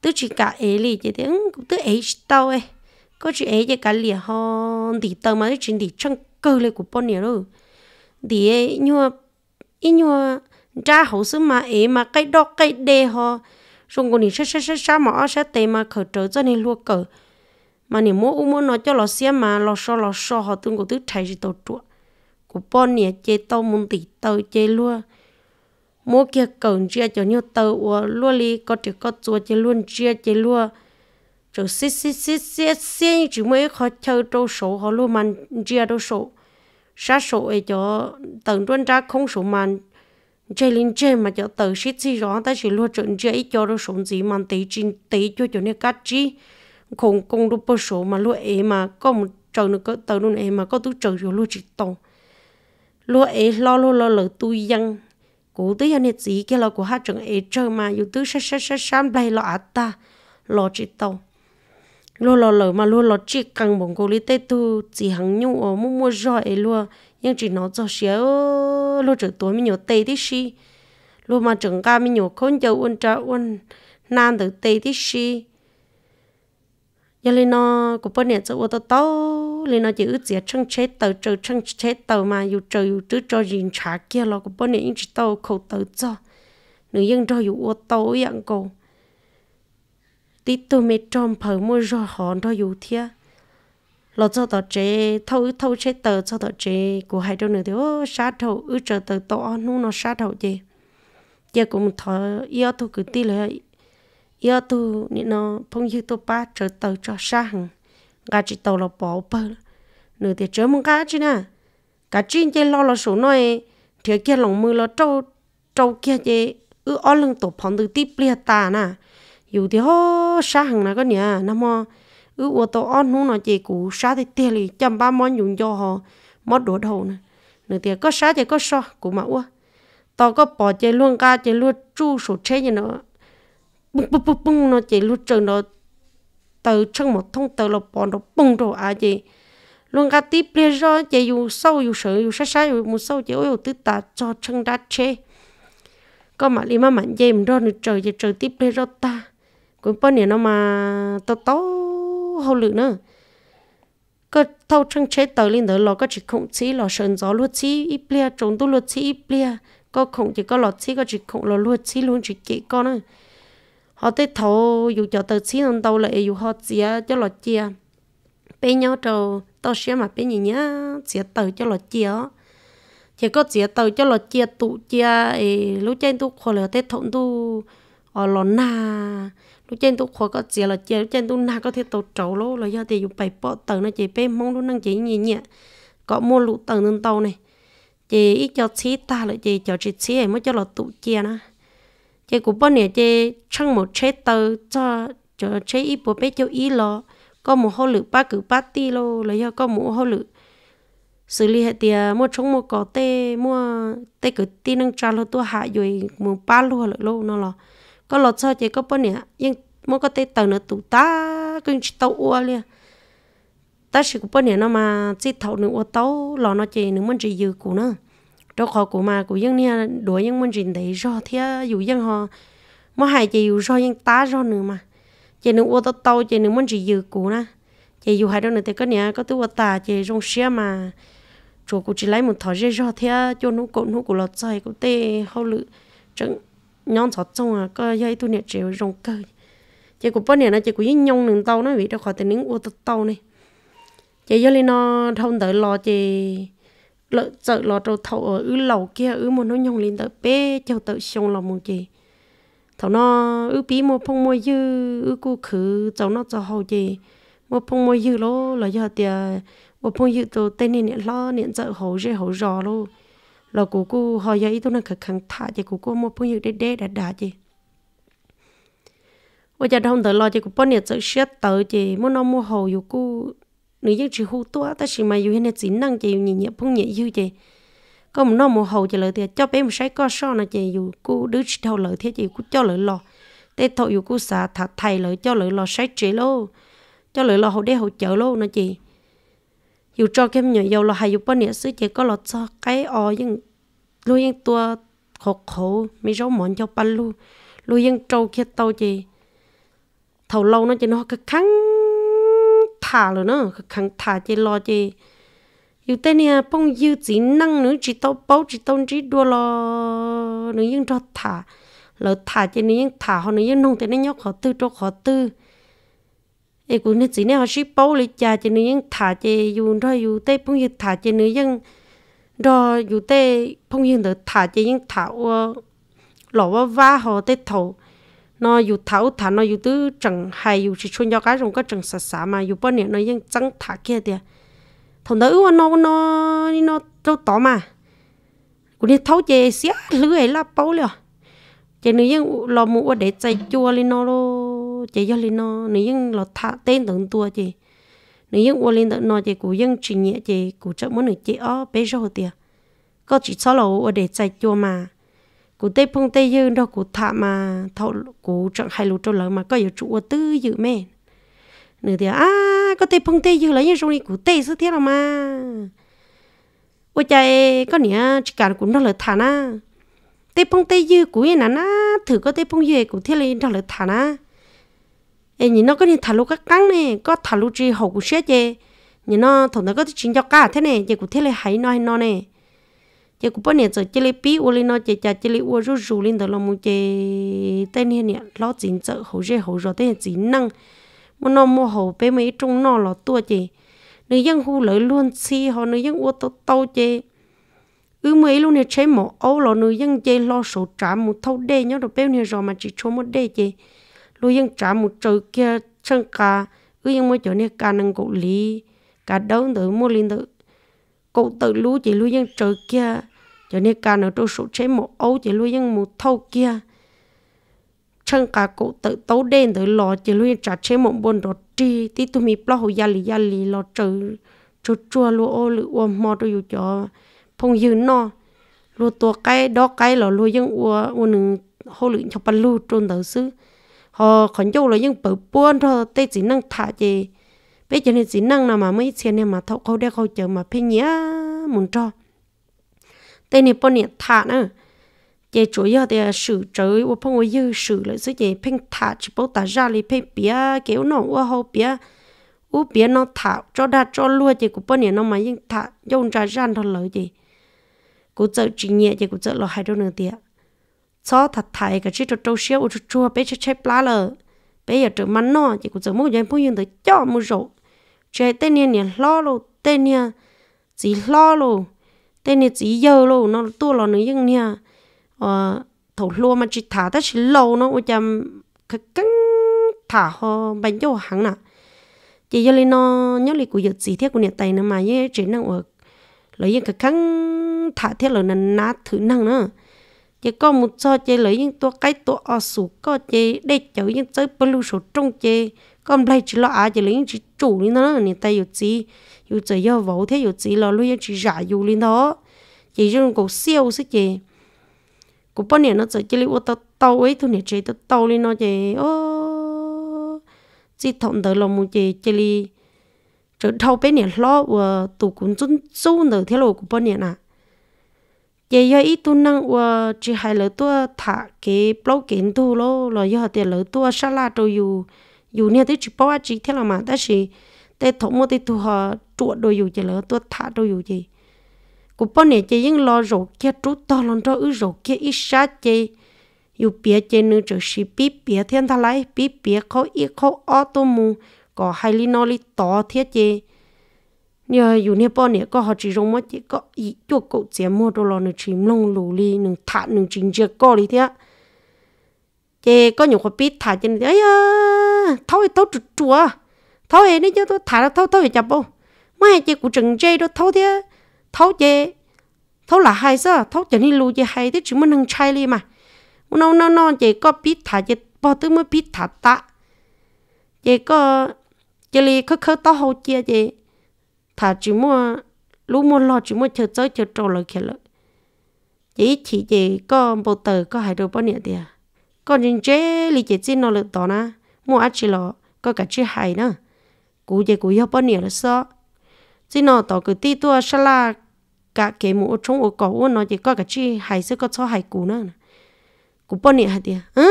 tôi chỉ cả ấy lì chị tiếng tôi ấy tàu ấy có chị ấy chỉ cả lìa ho thì tờ mà tôi chỉ thì trong cơ lên của bọn này rồi để nhua ít nhua ra hậu xứ mà ấy mà cái đó cái đê xong rồi còn đi sát sát sát sát mà sát tề mà khởi trở cho nên luôn cờ mà nếu mua muốn nói cho lò xem mà lò xo lò xo họ tương của thứ chạy gì tổ trụ của bọn nè chơi tàu muốn tỉ tàu chơi luôn mua kia cẩn chia cho nhiều tàu của luôn li có chỉ có chua chơi luôn chia chê luôn rồi xí xí xí xí xí chỉ mới khó chơi đâu số họ luôn mà chia đâu số sa số ấy cho tận tuần ra không số mà chơi linh chơi mà cho tự xích xí rõ ta chỉ luôn chuẩn chơi cho nó sống gì mà tí chín tí cho cho nên cắt chi không công đúc bơ số mà luôn ấy mà có một trời nữa có tờ luôn ấy mà có tú trời rồi luôn chỉ tông luôn ấy lo lo lo lỡ tôi dân cố tới anh gì cái lo của hai trường ấy chơi mà dù tứ sát sát sát sam đây là ta lo chỉ tông lúa lò lở mà lúa lò chỉ cần bông cô li tê tu chỉ hàng nhung ở mua mua giỏi luôn nhưng chỉ nó cho xé lúa trở tối mình nhổ tê tí xí lúa mà chẳng ca mình nhổ khôn dầu uốn trả uốn nan từ tê tí xí giờ lên nó cũng bên này cho ô tô tàu lên nó chỉ ước gì chân chế tàu chờ chân chế tàu mà dù chờ dù trước cho gìn trả kia là cũng bên này chỉ tàu khẩu tàu cho nữ dân cho dù ô tàu dạng cầu tí tụi mẹ trông phở mua rõ hòn đó dù thia lọ cho tao chế thâu thâu chế tờ cho tao chế của hai đứa nữa thì ô sát thâu ư chờ tờ to nu nó sát thâu chế giờ cũng thở yêu tu cứ tí lại yêu tu nên nó phong dư tu ba chờ tờ cho sát hằng gà chỉ tàu là bỏ bơ nửa thì chớ mong cá chứ nè cá chín chế lo là số nói thì kia lòng mưa là trâu trâu kia chế ư ó lưng tổ phóng từ tí plia ta nè dù thì họ xa hàng nào có nhà nó mà ứ ô tô on hú nó chỉ cũ xa thì tiền thì trăm ba món dùng cho họ mất đổ đầu nè nửa tiền có xa thì có so cũng mà ua tao có bỏ chơi luôn ca chơi luôn chu số chế như nó bung bung bung bung nó chơi luôn trường nó từ chân một thông từ là bỏ nó bung đồ à gì luôn cả tí bia rồi chạy dù sâu dù sợ dù sát sát dù một sâu chạy ôi tứ ta cho chân đã chê có mà đi mà mạnh dây mình rồi trời chạy trời tí bia rồi ta cũng bao nhiêu nó mà to to hậu lự nữa cơ thâu trăng chế tờ lên đó lò có chỉ không chỉ lò sơn gió luôn chỉ ít plia trốn tu luôn chỉ ít plia có không chỉ có lò chỉ có chỉ không lò luôn chỉ luôn chỉ kỹ con nữa họ tới thâu dù cho tờ chỉ non lại dù họ chia cho lò chia bên nhau trâu tao sẽ mà bên gì nhá chia tờ cho lò chia chỉ có chia tờ cho lò chia tụ chia ấy trên tu khỏi là tới thôn tu ở lò na lúc trên tôi khó có gì là chơi lúc trên tôi nào có thể tổ trấu lô là do thì dùng bảy bỏ tầng nó chỉ bé mong luôn năng chỉ nhẹ nhẹ có mua lụ tầng nên tàu này chị ít cho xí ta lại chị cho chị xí mới cho là tụ chia nó chị cũng bao nhiêu chị trong một chế tờ cho cho chế ít bộ bé cho ít lo có một hồ lự ba cử ba ti lô là do có một hồ lự xử lý hệ tiền mua chống mua cỏ tê mua tê cử ti năng trà lô tôi hạ rồi mua ba lô lự lô nó là có lọt sao chỉ có bao nè nhưng mà có tay tàu nữa tụ ta cứ chỉ tàu ua liền ta chỉ có bao nè nó mà chỉ thầu nữa ua tàu lọ nó chỉ nữa mình chỉ dư cũ nữa đó khó của mà của dân nè đuổi dân mình chỉ đấy do thế dù dân họ mà hai chỉ dù do dân ta do nữa mà chỉ nữa ua tàu tàu chỉ nữa mình chỉ dư cũ nữa chỉ dù hai đó nữa thì có nè có tụ ua ta chỉ rong xe mà chỗ cụ chỉ lấy một thỏi dây do thế cho nó cột nó cụ lọt sao cụ tê hậu lự chẳng nhóm sọt trong à có dây tu nè triệu rong cơ chị cũng bao nè nó chị cũng nhông đường tàu nó bị đâu khỏi tiền nín ô tô tàu này chị giờ lên nó thông tới lò chị lợ sợ lò trâu thầu ở ứ lầu kia ứ mà nó nhông lên tới bé châu tự xong lò một chị thầu nó ứ bí một phong mua dư ứ cu khử cháu nó cho hầu chị một phong mua dư lô là giờ tiền một phong dư tôi tên nè lo nè sợ hầu rê hầu rò luôn lo cú cô họ giấy tôi nó khắc khăng thả chỉ cú cô một phương như đế đế đã đã chỉ bây giờ không tới lo chỉ cú bao nhiêu sự xét tới chỉ muốn nó mua hồ dù cô nữ như chỉ hút tua ta chỉ mà dù hiện nay chỉ năng chỉ nhìn nhận phương nhẹ dư chỉ có một nó mua hồ chỉ lợi thì cho bé một sấy co so là chỉ dù cô đứa chỉ đầu lợi thế chỉ cô cho lợi lo tê thọ dù cô xả thả thầy lợi cho lợi lo sấy chế lô cho lợi lo hồ đế hồ trợ lô nè chỉ อยู่จอเข้มเหนียวอยู่เราหายอยู่ป้อนเนี่ยซื้อเจ๊ก็เราจะไก่ออยังลูยังตัวขกเขาไม่รู้หมอนเจ้าปันลูลูยังโจเคียเตาเจเท่าเราเนาะเจเนาะคือขังถ่าเลยเนาะคือขังถ่าเจรอเจอยู่แต่เนี่ยป้องยืดจีนั่งหนูจีเตาเป้าจีเตาจีดัวรอหนูยังรอถ่าเราถ่าเจหนูยังถ่าเขาหนูยังนงแต่ในยกขอตื้อโจขอตื้อ ai cũng nên chỉ nên họ ship bao lịch cha cho nên những thả chế dùng rồi dùng tê phong yên thả cho nên những rồi dùng tê phong yên được thả chế những thảo lọ vào va họ tê thầu nó dù thảo thả nó dù tứ chẳng hay dù chỉ chuyên cho cái rồng có chẳng sạch sả mà dù bao nhiêu nó những chẳng thả kia thì à. thằng nữ nó nó nó đâu tỏ mà cũng như thấu chế xía lưỡi là bao liền cho nên những lò mua để chạy chua lên nó luôn chị cho lên nó nếu những lọt thả tên tưởng tua chị nếu những qua lên tưởng nó chị cũng dân chuyện nghĩa chị cũng chậm muốn được chị ó bé rồi tiệt có chỉ sau lầu ở để chạy chua mà cụ tê phong tê dư đâu cụ thả mà thọ cụ chẳng hai lụt trâu lợn mà có nhiều trụ ở tư dự mẹ nửa thì à có tê phong tê dư lấy như xong đi cụ tê sư thiết rồi mà ôi chạy có nghĩa chỉ cần cũng đâu lời thả na tê phong tê dư cụ yên nà na thử có tê phong dư cụ thiết lên đâu lời thả na ê nhìn nó có đi thả lũ các căng này có thả lũ chi hậu của xe chê nhìn nó thằng nó có chính cho cả thế này chê cũng thế này hay nó hay nó nè, chê cũng bao nhiêu giờ chê lấy pí u lên nó chê chả chê lấy uo rú rú lên đó là muốn chê, tên này nè lo chính sợ hậu xe hậu rồi tên chính năng mà nó mua hậu bé mấy trung nó là tua chê, nữ dân hu lợi luôn si họ nữ dân uo tao tao chê, ư mấy luôn nè chế mỏ ấu là nữ dân chê lo sổ trả một thâu đê nhớ được béo nè rồi mà chỉ cho một đê chê lu yên trả một trâu kia chân cá ư yên mới chỗ này cá nâng cụ lý cá đấu tự mua linh tự cụ tự lu chỉ lu yên trâu kia chỗ này cá nó trâu sụt chế một ấu chỉ lu yên một thâu kia chân cá cụ tự tấu đen tự lò chỉ lu yên trả chế một bồn đồ tri tí tu mi plo hồ gia lì gia lì lò trừ chua chua lu ô lu ô mò đôi dù cho phong dư no lu tua cái đó cái lò lu yên ua ua nừng hô luyện cho pan lu trôn tử xứ họ còn dâu là những bự buôn thôi tê chỉ năng thả gì bây giờ này chỉ năng nào mà mấy xem này mà thâu câu đeo câu chờ mà phê nhá muốn cho tê này bọn này thả nữa chế chủ yếu thì sử trời và phong với dư sử lại sử chế phê thả chỉ bảo ta ra thì phê bía kéo nó qua hậu bía u bía nó thả cho đa cho lua chế của bọn này nó mà yên thả dông ra ran thôi lợi gì cũng sợ chỉ nhẹ chế cũng sợ lo hai đâu nữa tiệt cho thật thải cái chỉ cho trâu xíu cho chua bé cho chơi plá lờ bé giờ trở mắn nọ chỉ cũng giờ mua giờ mua nhưng tới cho mua rổ chơi tên nè nè lo lô tên nè chỉ lo lô tên nè chỉ giờ lô nó tua lò nữa nhưng nha. ờ thổ lô mà chỉ thả ta chỉ lâu nó ôi chăm cái cứng thả ho bánh vô hàng nè chỉ giờ lên nó nhớ lại của giờ chỉ thiết của nè tay nữa mà với chỉ năng ở lấy những cái cứng thả thiết là nó nát thứ năng nữa chỉ có một số chế lấy những tua cái tua ở sủ có chế để chở những tới số trong chế còn lại chỉ lo à chỉ lấy những chỉ chủ lên nó nên ta yếu chỉ yếu chỉ do vỗ thế yếu chỉ lo luôn chỉ giả yếu lên đó chỉ cho nó siêu sức chế cụ bao nhiêu nó chỉ chỉ lấy ô tô tàu ấy thôi nè chế tàu tàu lên nó chế ô chỉ thằng tới là một chế chỉ lấy trở thâu bên nè lo và ờ, tụ cũng chun chun tới thế lo cụ bao nhiêu nào vậy giờ ít tu năng và chỉ hai lỡ tua thả cái blog kiến tu lo rồi giờ tiền lỡ tua sa la đồ dù dù nè tới chỉ bao chỉ thế là mà ta chỉ tới thổ mua tới tu họ chuột đồ dù chỉ lỡ tua thả đồ dù gì cụ bao nè chỉ những lo rổ kia trú to lần cho ư rổ kia ít sa chỉ dù bia chỉ nữa chỉ chỉ bí bia thiên tha lại bí bia khó ít khó ở tu mù có hai li nó li to thiết chỉ nhờ dù nè bọn nè có họ chỉ rong mất chỉ có ít cho cậu chế mua đồ lò nè chỉ mông lù li nè thả nè chỉ chia có li thế chế có nhiều khó biết thả trên đấy à thâu thâu chuột chùa thâu thì nè chứ tôi thả là thâu thâu thì chập không mai chế cũng chừng chế đó thâu thế thâu chế thâu là hay sao thâu chế nè lù chế hay thế chỉ muốn nâng chai li mà nó nó nó chế có biết thả chế bao tới mới biết thả ta chế có chế li khơi khơi tao hậu chia chế thà chỉ mua lúc mua lo chỉ mua chờ chờ chờ trâu lời kia lợi chỉ chỉ chỉ có bộ tờ có hai đồ bao nhiêu tiền còn những chế lì chỉ chỉ nó lợi đó na mua ăn chỉ lo có cả chỉ hai nữa cú về cú yêu bao nhiêu là sao chỉ nó tao cứ ti tua sao là cả cái mũ trống ở cổ nó chỉ có cả chỉ hai sẽ có cho hai cú nữa cú bao nhiêu hả tiền à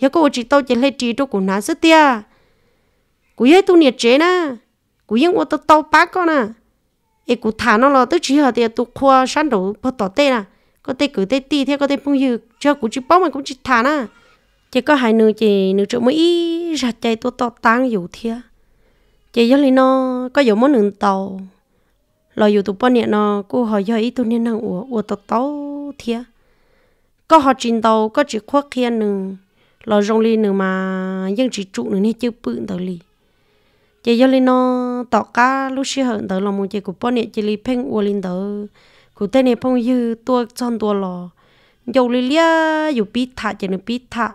giờ cô chỉ tao chỉ lấy chỉ cho cú nã sức tiền cú ấy tu nhiệt chế na cú yên ô tô tàu bá con à ấy cú thả nó lo tới chỉ hở thì tụ khoa sẵn đủ bơ tỏ tê là có tê cử tê ti theo có tê phong dư cho cú chỉ bóng mà cũng chỉ thả na chỉ có hai nửa chỉ nửa chỗ mới ra chạy tụ tỏ tăng dụ thia chỉ giống như nó có dụ món nửa tàu lo dụ tụ bón niệm nó cô hỏi do ý tụ niệm năng ủa ủa tàu tàu thia có họ trình tàu có chỉ khoa kia nửa lo rong ly nửa mà nhưng chỉ trụ nửa nè chưa bự tàu lì chị cho nó tọ cá lúc xưa hận tới là một chị của bọn này chị li phèn u lên tới của tên này phong như tua chọn tua lò dầu li lia dù bít thả chị nè bít thả,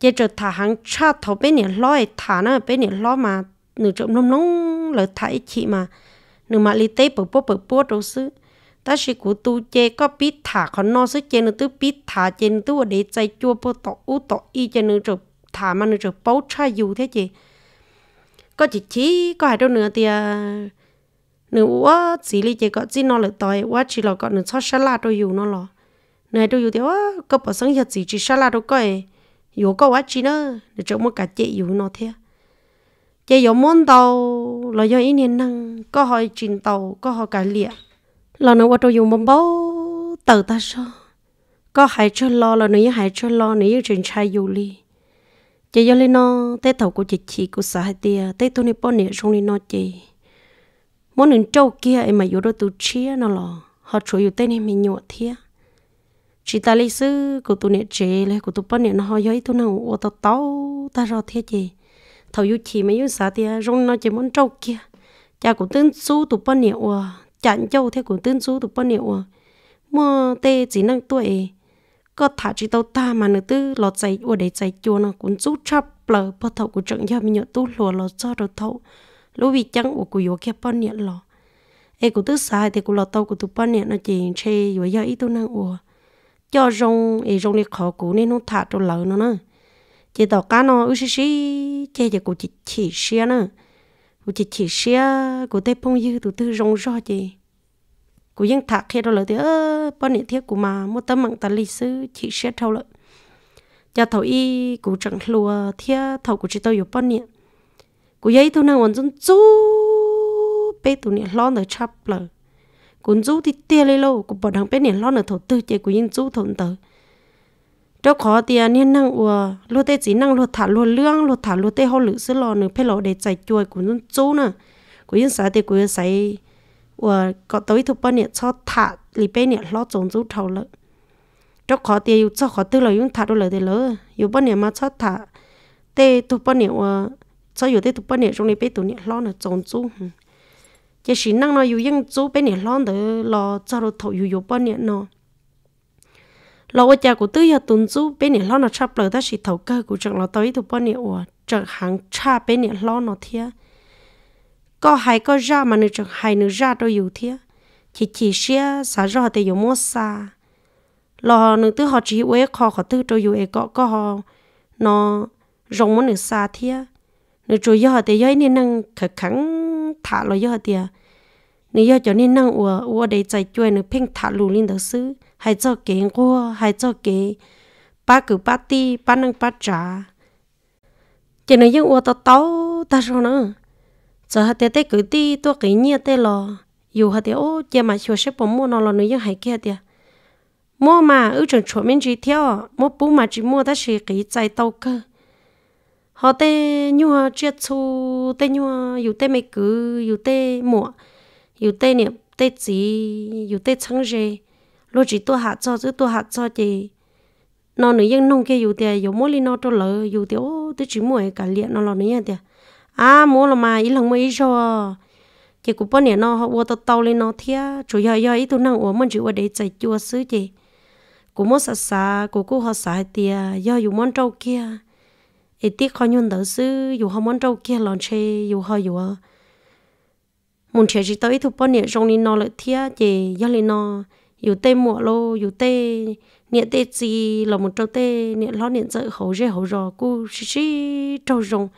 chị trở thả hàng cha thầu bên này lói thả nó bên này lói mà nửa trộm nông nông lời thà chị mà nửa mà li tế bự bự bự bự đâu xứ ta chỉ của tu chê có bít thả còn no sức chê nữa tu bít thả chê nữa tu để chạy chua bơ tọ u tọ y chê nửa rồi thả mà nửa rồi bấu cha dù thế chị có chỉ chỉ có hai đâu nữa thì à, nữa quá chỉ lý chỉ có chỉ nó là tội quá chỉ là có nữa cho salad đâu dùng nó lo này đâu dùng thì quá có bỏ sáng hiệt gì chỉ salad đâu có dùng có quá chỉ nữa để cho một cả chị dùng nó thế chị dùng món tàu là do ý niệm năng có hỏi chuyện tàu có hỏi cả lịa là nó qua đâu dùng bông bao tàu ta sao có hai cho lo là nữa hai cho lo nữa chuyện trai dùng đi chị do lên nó tết thầu của chị chị của xã hai tia tết tôi nè bỏ nè trong lên nó chị muốn đến châu kia em mà vô đó tụ chia nó lò họ chủ yếu tên em mình nhọ thia chị ta lấy sư của tôi nè chị lấy của tôi bỏ nè nó họ giấy tôi nào ô tao tao ta rò thia chị thầu yêu chị mấy yêu xã tia trong à, nó chị muốn châu kia cha của tên số tụ bỏ nè ô chặn châu theo của tên số tụ bỏ nè ô mua tê chỉ năng tuổi ก็ถ้าจิตตามันนึกตื้อเราใจอวดใจจัวนะคุณจู้ชับเปล่าพอเท่ากูจังยามีเนื้อตู้หลัวเราจ้าเราเท่ารู้วิจังอวกูโยแค่ป้อนเนี่ยหรอเอกูตื้อสายแต่กูเราเท่ากูตุป้อนเนี่ยนะจริงเชยอยู่ยาอีตัวนั่งอวจอรงเอรงเนี่ยขอกูเนี่ยนุ่งถาดตัวเหล่านะนะจิตต่อการนออุชิชิเจจะกูจิตฉีเชียนะกูจิตฉีเชียกูเต้พงยืดตัวตื้อรงรอจี cú dân thạc khi đó là thì ơ bọn nị thiết cú mà mua tấm mạng ta lịch sử chỉ xét thâu lợi cho thầu y cú chẳng lùa thiết thầu của chị tôi yếu bọn nị cú giấy tôi năng ổn dân chú bé tụi nị lo nở chắp lờ cú chú thì tia lấy lâu cú bỏ đằng bé nị lo nở thầu tư chế cú dân chú thầu tờ cho khó thì à, nên năng ủa lúa tê chỉ năng lúa thả lúa lương lúa thả lúa tê hô lử sữa lo nửa phê lò để chạy chuối của dân chú nè của dân xã thì của xã 我搞到一头半年操塔里边年老种猪头了，这考点又操考得了用塔都来得了，有半年嘛操塔，对头半年我操有的头半年中里边头年老呢种猪，这是那呢有用猪边年老的老操了头又有半年呢。lo ở nhà của tôi giờ tuần chú bên này lo nó chắp lời ta chỉ thầu cơ của trường lo tới từ bên này ở trường hàng cha bên này lo nó thiệt có hai có ra mà nữ chẳng hai nữ ra đâu yếu thế chỉ chỉ xe xả ra thì yếu mua xa lo nữ tư họ chỉ uế khó khó tư đâu yêu ấy có có họ nó rong muốn nữ xa thế nữ chủ yếu họ thì yếu nên năng khẩn khẳng thả lo yếu họ thì nữ yếu cho nên năng ủa ủa để chạy chui nữ phênh thả lù lên đầu sư hay cho kế ngô hay cho kế ba cử ba ti ba năng ba trả chỉ nữ yếu ủa tao tao ta rồi nữa giờ hạt tê tê cứ đi tua cái nhia tê lò dù hạt tê ô chè mà chùa sẽ bỏ mua nó lò nuôi hay kia tê mua mà ở trong chuẩn mình chỉ theo à. mua bú mà chỉ mua đó chỉ cái chạy tàu cơ họ tê nhu họ chia chu tê nhu dù tê mấy cứ dù tê mua dù tê niệm tê chỉ dù tê chẳng gì lo chỉ tua hạt cho chứ tua hạt cho thì nó nữa dân nông kia dù tê dù mua li nó cho lỡ dù tê ô tê chỉ mua cái liền nó lò nữa tê à mua là mà ít lần mới ít cho chị cũng bao nhiêu nó họ uống tàu tàu lên nó thia chủ yếu yếu ít tu năng uống mình chỉ uống để chạy chua xứ chị cũng mua sạch sạch cũng cũng họ sạch tiề do dùng món trâu kia ít tiếc khó nhun đỡ xứ dùng họ món trâu kia lon chê dùng họ dùng Mình chơi chỉ tới thu bao nhiêu trong lên nó lại thia chị do lên nó dùng tê mua lô dùng tê nhẹ tê gì là một trâu tê nhẹ lo nhẹ sợ hậu dễ hậu rò cú xí xí trâu rồng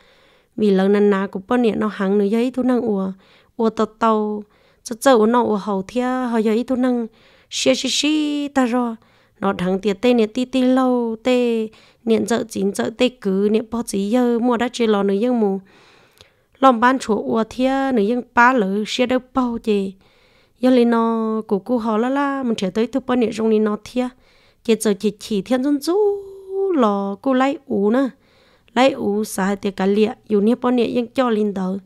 vì lâu nà nà cũng bao nhiêu nó hàng nữa giấy thu năng ủa ủa tàu tàu cho cho nó ủa hậu thia họ giấy thu năng xia xia xia ta rồi nó thằng tiệt tê niệm ti ti lâu tê niệm dợ chín dợ tê cứ niệm bao chí giờ mua đã chơi lò nữa nhưng mù lòng ban chỗ ủa thia nữa nhưng ba lỡ xí đâu bao gì giờ lên nó cụ cụ họ la la mình trở tới thu bao nhiêu trong đi nó thia kia giờ chỉ chỉ thiên dân chú lò cụ lấy ủ nữa lấy u sa thì cái liệt dù như bọn này vẫn cho linh đầu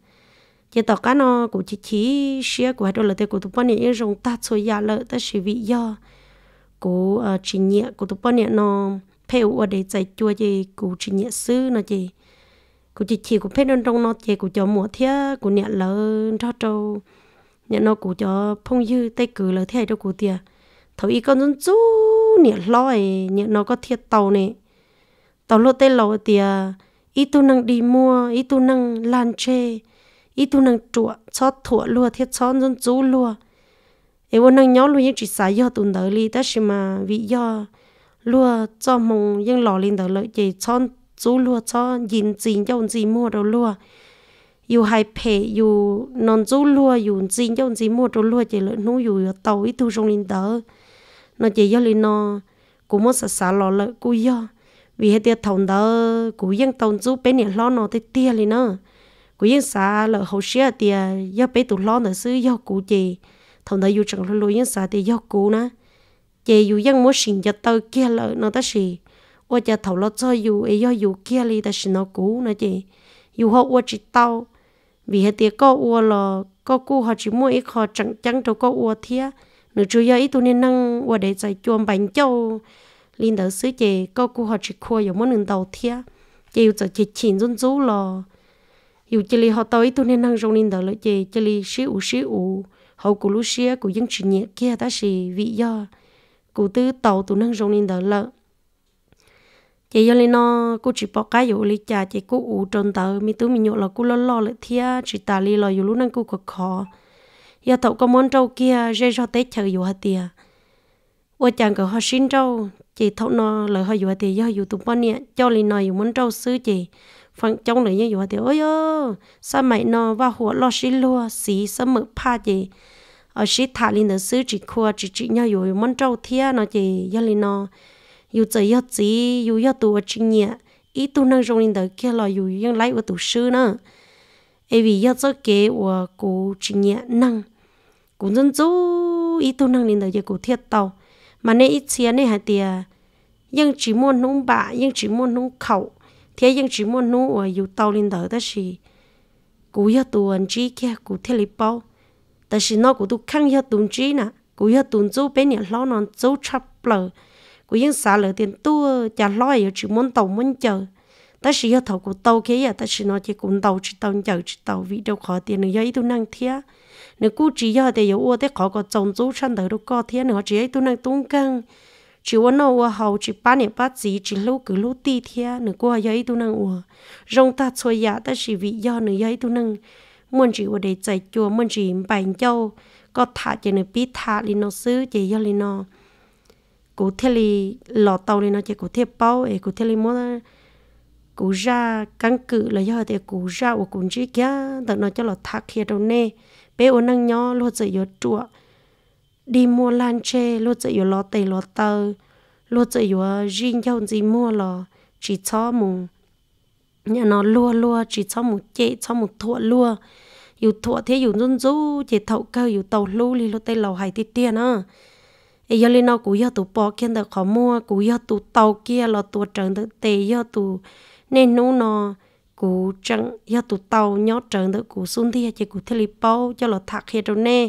chỉ tao cá nó cũng chỉ chỉ xe của hai đôi là thế của tụi bọn này yên dùng ta xôi giả dạ lợi ta sử vị do của ờ, chỉ nhẹ của tụi bọn này nó phèo ở để chạy chùa gì của chỉ nhẹ sư nó gì của chỉ chỉ của phèo đơn trong nó gì của cho mùa thế của nhẹ lợn cho trâu nhẹ nó của cho phong dư tay cử lợn thế đâu của tia, thấu ý con dân chú nhẹ lo nhẹ nó có thiệt tàu này tàu lô tê lầu thì ít ờ, tu năng đi mua ít tu năng lan chê ít tu năng chùa chót thủa lúa thiết chót dân chú lúa ấy vô năng nhó luôn những chỉ xài do tụn đỡ li ta xí mà vì do lúa cho mong những lò lên đỡ lợi chỉ chót chú lúa cho nhìn gì cho gì mua đồ lúa dù hai phe dù non chú lúa dù gì cho gì mua đâu lúa chỉ lợi nú dù tàu ít tu trong lên đỡ nó chỉ do li nó cũng muốn sả sả lò lợi cú do vì hết tiệt thòng đó cú yên tông chú bên nhà lo nó tới tiệt liền nữa cú yên xa lỡ hậu xia tiệt, do bên tụ lo nữa xứ do cú chị thòng đó dù chẳng lo lo yên xa tia do cú nữa chị dù yên muốn xin cho tao kia lỡ nó ta xì ô cha thầu lo cho dù ấy do dù kia li ta xin nó cú nữa chị dù họ ô chỉ tao vì hết tiệt có ô lò có cú họ chỉ mua ít họ chẳng chẳng đâu có ô thia nữa chưa giờ ít tụi nên năng ô để giải chuông bánh châu linh đỡ sứ chị có cô họ chỉ khua giống món nương đầu thia chị cho chị chỉnh run rú lo dù chị li họ tới tôi nên năng rong linh đỡ lỡ chị chị li u xíu u hậu của lúc xíu của dân chuyện nhẹ kia ta xì vị do cụ tư tàu tụ năng rong linh đỡ lợ, chị do linh nó cô chỉ bỏ cái dù li cha chị cô u trong tờ mi tú mi nhộn là cô lo lo lỡ thia chị ta li lo dù lúc năng cô cực khó giờ tàu có món trâu kia rơi ra tết chờ dù hạt tiền ว่าจังก็เขาชินเจ้าจีเท่านอเลยเขาอยู่ที่ย่ออยู่ตุ้มป้อนเนี่ยเจ้าลีนอยอยู่มันเจ้าซื้อจีฟังจงเลยยังอยู่ที่โอ้ยสมัยนอว่าหัวลอชิลัวสีเสมอผ้าจีเอาชิถาลินเดซื้อจีครัวจีจีย่ออยู่มันเจ้าเทียนอจีย่อลีนออยู่ใจย่อจีอยู่ย่อตัวจีเนี่ยอีตัวนั่งจงลินเดแค่ลอยอยู่ยังไล่ว่าตัวซื้อเนอะไอวีย่อเจ้าเก๋ว่ากูจีเนี่ยนั่งกูจนจู้อีตัวนั่งลินเดจะกูเทียเตา mà nên ít xía nên hạt tiề nhưng chỉ muốn nung bạ nhưng chỉ muốn nung khẩu thế nhưng chỉ muốn nung ở dù tàu lên đó đó là, cú yêu tuần chỉ kia cú thế lý bao tại vì nó cú tu khăng yêu tuần chỉ nè cú yêu tuần chú bên nhà lão nó chú chấp lờ cú những xả lờ tiền tu chả lo yêu chỉ muốn tàu muốn chờ ta chỉ yêu thầu của tàu kia ta chỉ nói chỉ cũng tàu chỉ tàu chở chỉ tàu vì đâu khó tiền nữa ấy tôi năng thía nữa cú chỉ yêu để yêu ô khó có trồng chú chăn đời đâu có thía nữa chỉ ấy tôi năng tung căng chỉ uốn nô uốn hầu chỉ ba niệm ba gì chỉ lâu cứ lâu ti thía nữa qua ấy tôi năng uốn rong ta xoay giả ta chỉ vì do nữa ấy tôi năng muốn chỉ uốn để chạy chùa muốn chỉ bành châu có thả chỉ nó biết thả li nó xứ chỉ do li nó cụ thể là lọ tàu li nó chỉ cụ thể bao ấy cụ thể là mua cụ ra căn cứ là do thì cụ ra của cụ chỉ kia tận nó cho là thắc kia đâu nè bé ô năng nhỏ lô chỉ yếu chùa đi mua lan chê lô chỉ yếu lọ tê lọ tơ lô chỉ yếu riêng nhau gì mua lọ chỉ cho mù nhà nó lua lua chỉ cho mù chê cho mù thua lua yếu thua thế yếu run rú chỉ thậu cơ yếu tàu lú li lo tê lầu hải tít tiền á ấy giờ lên nó cú giờ tụ bỏ kia được khó mua cú giờ tụ tàu kia lọ tụ trần tự tê giờ tụ nên nó nó cú chẳng ya tụ tàu nhớ trở đỡ cú xuống thì chỉ cú theli bao cho lọ thạc hết rồi nè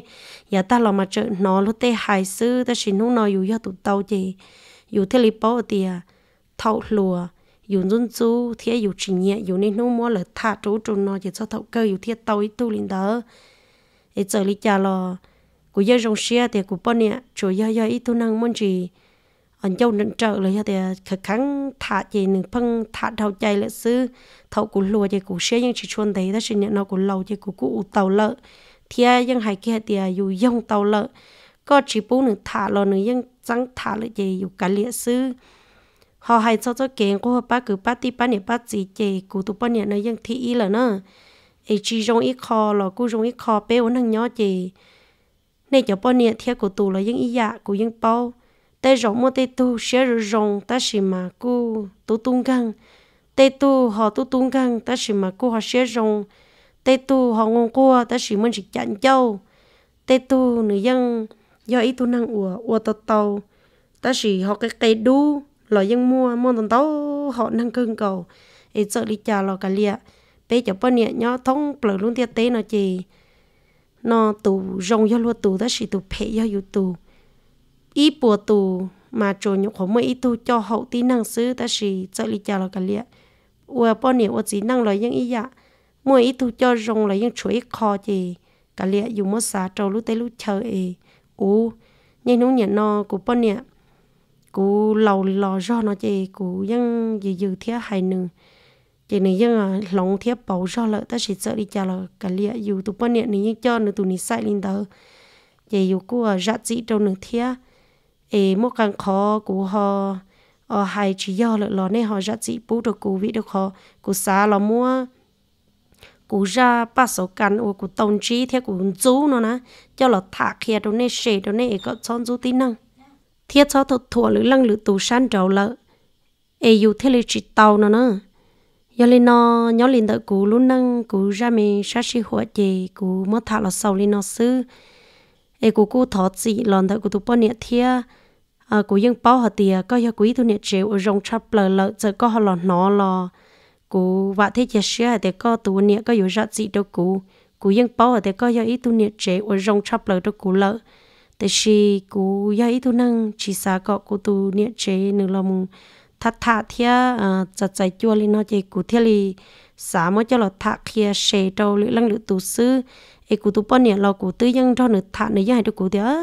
giờ ta lọ mà trở nó lúc tê hài sư ta chỉ nó nó dù ya tụ tàu chỉ dù theli bao thì thầu lùa dù run su thì dù chỉ nhẹ dù nên nó mua lọ thạc chỗ chỗ nó chỉ cho thầu cơ dù thiệt tàu ít tu lên đó ít giờ lịch cha lọ cú ya rong xia thì cú bao nè chỗ ya ya ít tu năng môn gì anh dâu nên trợ là thì khả kháng thả gì nên phân thả đầu chạy là sư thầu cũng lùa chạy cũng xe nhưng chỉ chuẩn thấy đó sinh nhận nó cũng lâu chạy cũng cũ tàu lợ thì nhưng hai kia thì dù dông tàu lợ có chỉ bố nữa thả lò nữa nhưng chẳng thả lại gì dù cả liệt sư họ hay cho cho kèn của bác cứ bác tí bác nè bác gì chị cụ tụ bác nè nó nhưng thị ý là nó ấy chỉ rong ít kho lò cụ rong ít kho bé uống thằng nhỏ chị này cho bác nè theo cụ tụ là nhưng ý dạ cụ nhưng bao tê rộng mua tê tu sẽ rồi rộng ta chỉ mà cô tu tung găng tê tu họ tu tung găng ta chỉ mà cô họ sẽ rộng tê tu họ ngon cô ta chỉ mình chỉ chặn châu tê tu nữ dân do ý tu năng ủa ủa tàu tàu ta chỉ họ cái cây đu lo dân mua mua tần tàu họ năng cưng cầu ý sợ đi chà lo cả liệt bé cho bao nhiêu nhó thông bờ luôn tiệt tế nó chỉ nó tù rong do lúa tù ta chỉ tù phe do yêu tù ý bùa tù mà chỗ nhục khổ mơ ý cho hậu tí năng sư ta chỉ trợ lý chào là cả liệt ua bao nhiêu ua chỉ năng lời những ý dạ mua ý tu cho rong lời những chuỗi kho gì cả liệt dùng xá trâu lúc tới lúc chờ ấy ú nhưng nó nhận nó của bao nhiêu lầu lò do nó chị cú dân dự dự thiết nương chị này dân lòng thiết bầu do lợ ta chỉ sợ đi chào là cả lịa dù tụ bao nhiêu này nhưng cho nữa tụ này sai lên tờ chị dù cú ở rạ dĩ trong nương thiết ê một căn khó của họ ở hai chỉ do lợi lo nên họ rất chỉ bố được cụ vị được họ cụ xa là mua cụ ra ba số căn của cụ tông trí theo cụ chú nó nè cho là thả kia đâu nên sẻ đâu nên có chọn chú tí năng thiết cho thật thua lữ lăng lữ tù san trầu lợ ê dù thế lữ chỉ tàu nó nữa giờ lên nó nhớ lên đợi cụ luôn năng cụ ra mình sát sĩ hỏa chì cụ mất thả là sau lên nó sư ê cụ cụ thọ chỉ lòn đợi cụ tụ bao nhiêu thiết à ờ, cô dân bao họ thì ờ, có giờ quý thu nè chịu ở rong chắp lờ lợ giờ có họ lò nó lò cú vợ thế giờ xưa thì có tu nè có giờ rất gì đâu cú, cú dân bao họ thì có giờ ít tu nè chịu ở rong chắp lờ đâu cú lợ thế khi cú giờ ít tu năng chỉ xa có cú tu nè chịu nữa lòng mùng thắt thà thia à ờ, chặt chạy chua lên nó chỉ cú thia li xả mới cho lọ thà kia xe đâu lưỡi lăng lưỡi tu sư ai cụ tụp bọn lo cụ tư dân cho nửa thản nửa dân hay được cụ thế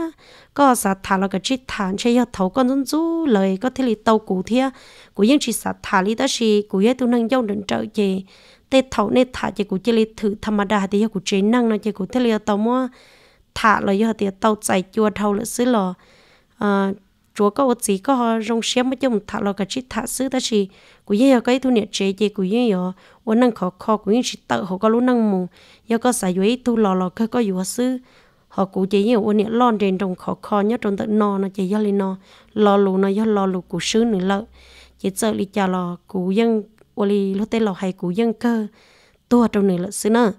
có sát thản là cái chỉ thản chơi giờ thấu con dân du lời có thể là tàu cụ thế cụ dân chỉ sát thản lý đó chỉ cụ ấy tụi năng dông đến trợ gì tê thấu nè thả chỉ cụ chơi lý thử tham đa thì giờ cụ chế năng là chỉ cụ thế là tàu mua thả là giờ thì tàu chạy chua thâu là xứ lò à, chúa có gì có rong xem mà chúng thả là cái chỉ thả xứ đó chỉ cú yên có cái thu niệm chế chế cú yên yo ôn năng khó khó cú yên chỉ tự họ có lúc năng mù yo có xài yo thu lò lò cái có yo sư họ cú chế yo ôn niệm lon trên trong khó khó nhất trong tự no nó chế yo lên no lò lù nó yo lò lù cú sư nữa lợ chế sợ li chả lò cú yên ôn li lúc tên lò hay cú yên cơ tua trong này lợ sư nữa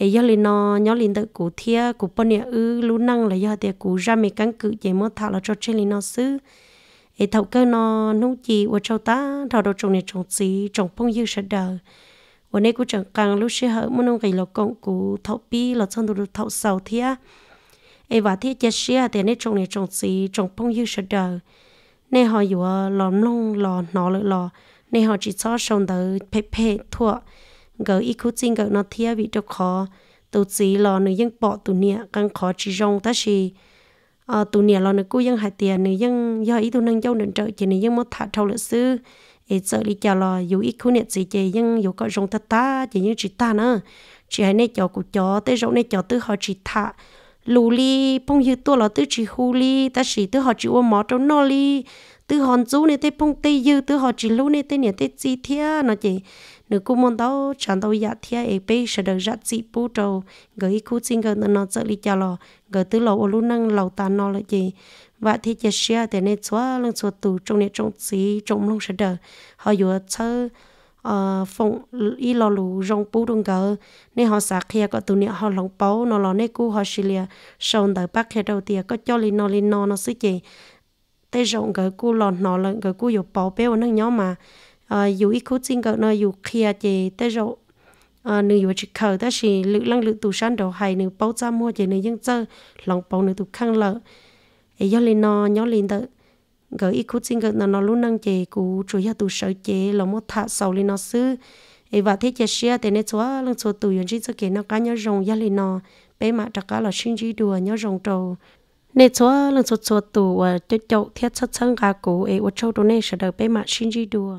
ấy giờ lên nó nhớ lên tự cú thia cú bọn nhà ư lú năng là do tiệt cú ra mấy căn cự chế mất thảo là cho trên lên nó xứ để thầu cơ nó nông chỉ ở châu ta thầu đầu trồng này trồng gì trồng phong dư sẽ đờ, và nay cũng chẳng càng lúc sẽ hở muốn nông cái lò công cụ thầu pi lò chân đồ thầu sầu thia ấy và thiết chết xe thì nay trồng này trồng gì trồng phong dư sẽ đờ, nay họ dù ờ, lò nông lò nó lợi lò nay họ chỉ cho sông đờ phê phê thua gỡ ít cú chinh gỡ nó thia bị đau khó tổ chỉ lò nơi dân bỏ tổ nia càng khó chỉ rong ta chỉ ờ tụ nè lo nè cú dân hại tiền nè dân do ý tụ nâng châu nền trợ chỉ nè dân mất thả trâu lợn sư ít sợ đi chờ lo dù ít khu nè gì chỉ dân dù có rong thật ta chỉ như chỉ ta nữa chỉ hay nè chó cụ chó tới rong nè chó tư họ chỉ thả lù li bông hiu tua là tư chỉ hu li ta chỉ tư họ chỉ uo mỏ trong nó li tư hòn chú nè tới bông tây dư tư họ chỉ lú nè tới nè tới chi thia nó chỉ nếu cô muốn đâu chẳng đâu dạ thia ấy bây sẽ được rất dị bù trâu gửi cô xin gửi nó trợ lý cho lo gửi từ lầu ô năng lầu ta nó là gì và thì chỉ xe để nên xóa lên xóa tù trong này trong xí trong lông sẽ được họ vừa chơi phong y lo lù rong bù đông gờ nên họ sạc kia có tu niệm họ lòng báu nó lo nên cú họ xì lia sầu tới bắc kia đầu tiên có cho lì nó lì nó nó xí gì tê rộng gờ cú lòn nó lợn gờ cú yếu báu béo nó nhóm mà Ờ, dù ít cố chính cậu nó dù kia à chị tới rồi ờ, nữ vừa chỉ khởi ta chỉ lự lăng lự tủ san đầu hay nữ bao ra mua chị nữ dân chơi lòng bao nữ tủ khăng lợ ấy do lên nó nhó lên tự gỡ ít cố chính cậu nó nó luôn năng chị cú chủ yếu tủ sợ chị lòng một thả sầu lên nó xứ ấy và thế chị xia thế nên chúa lăng chúa tủ yên chỉ cho kia nó cá nhớ rồng do lên nó bé mà chắc cá là sinh chỉ đùa nhớ rồng trầu nè chúa lần chúa chúa và ờ, cho chậu thiết chất sân gà cũ ấy ở châu đồ này sẽ được bé mà sinh chỉ đùa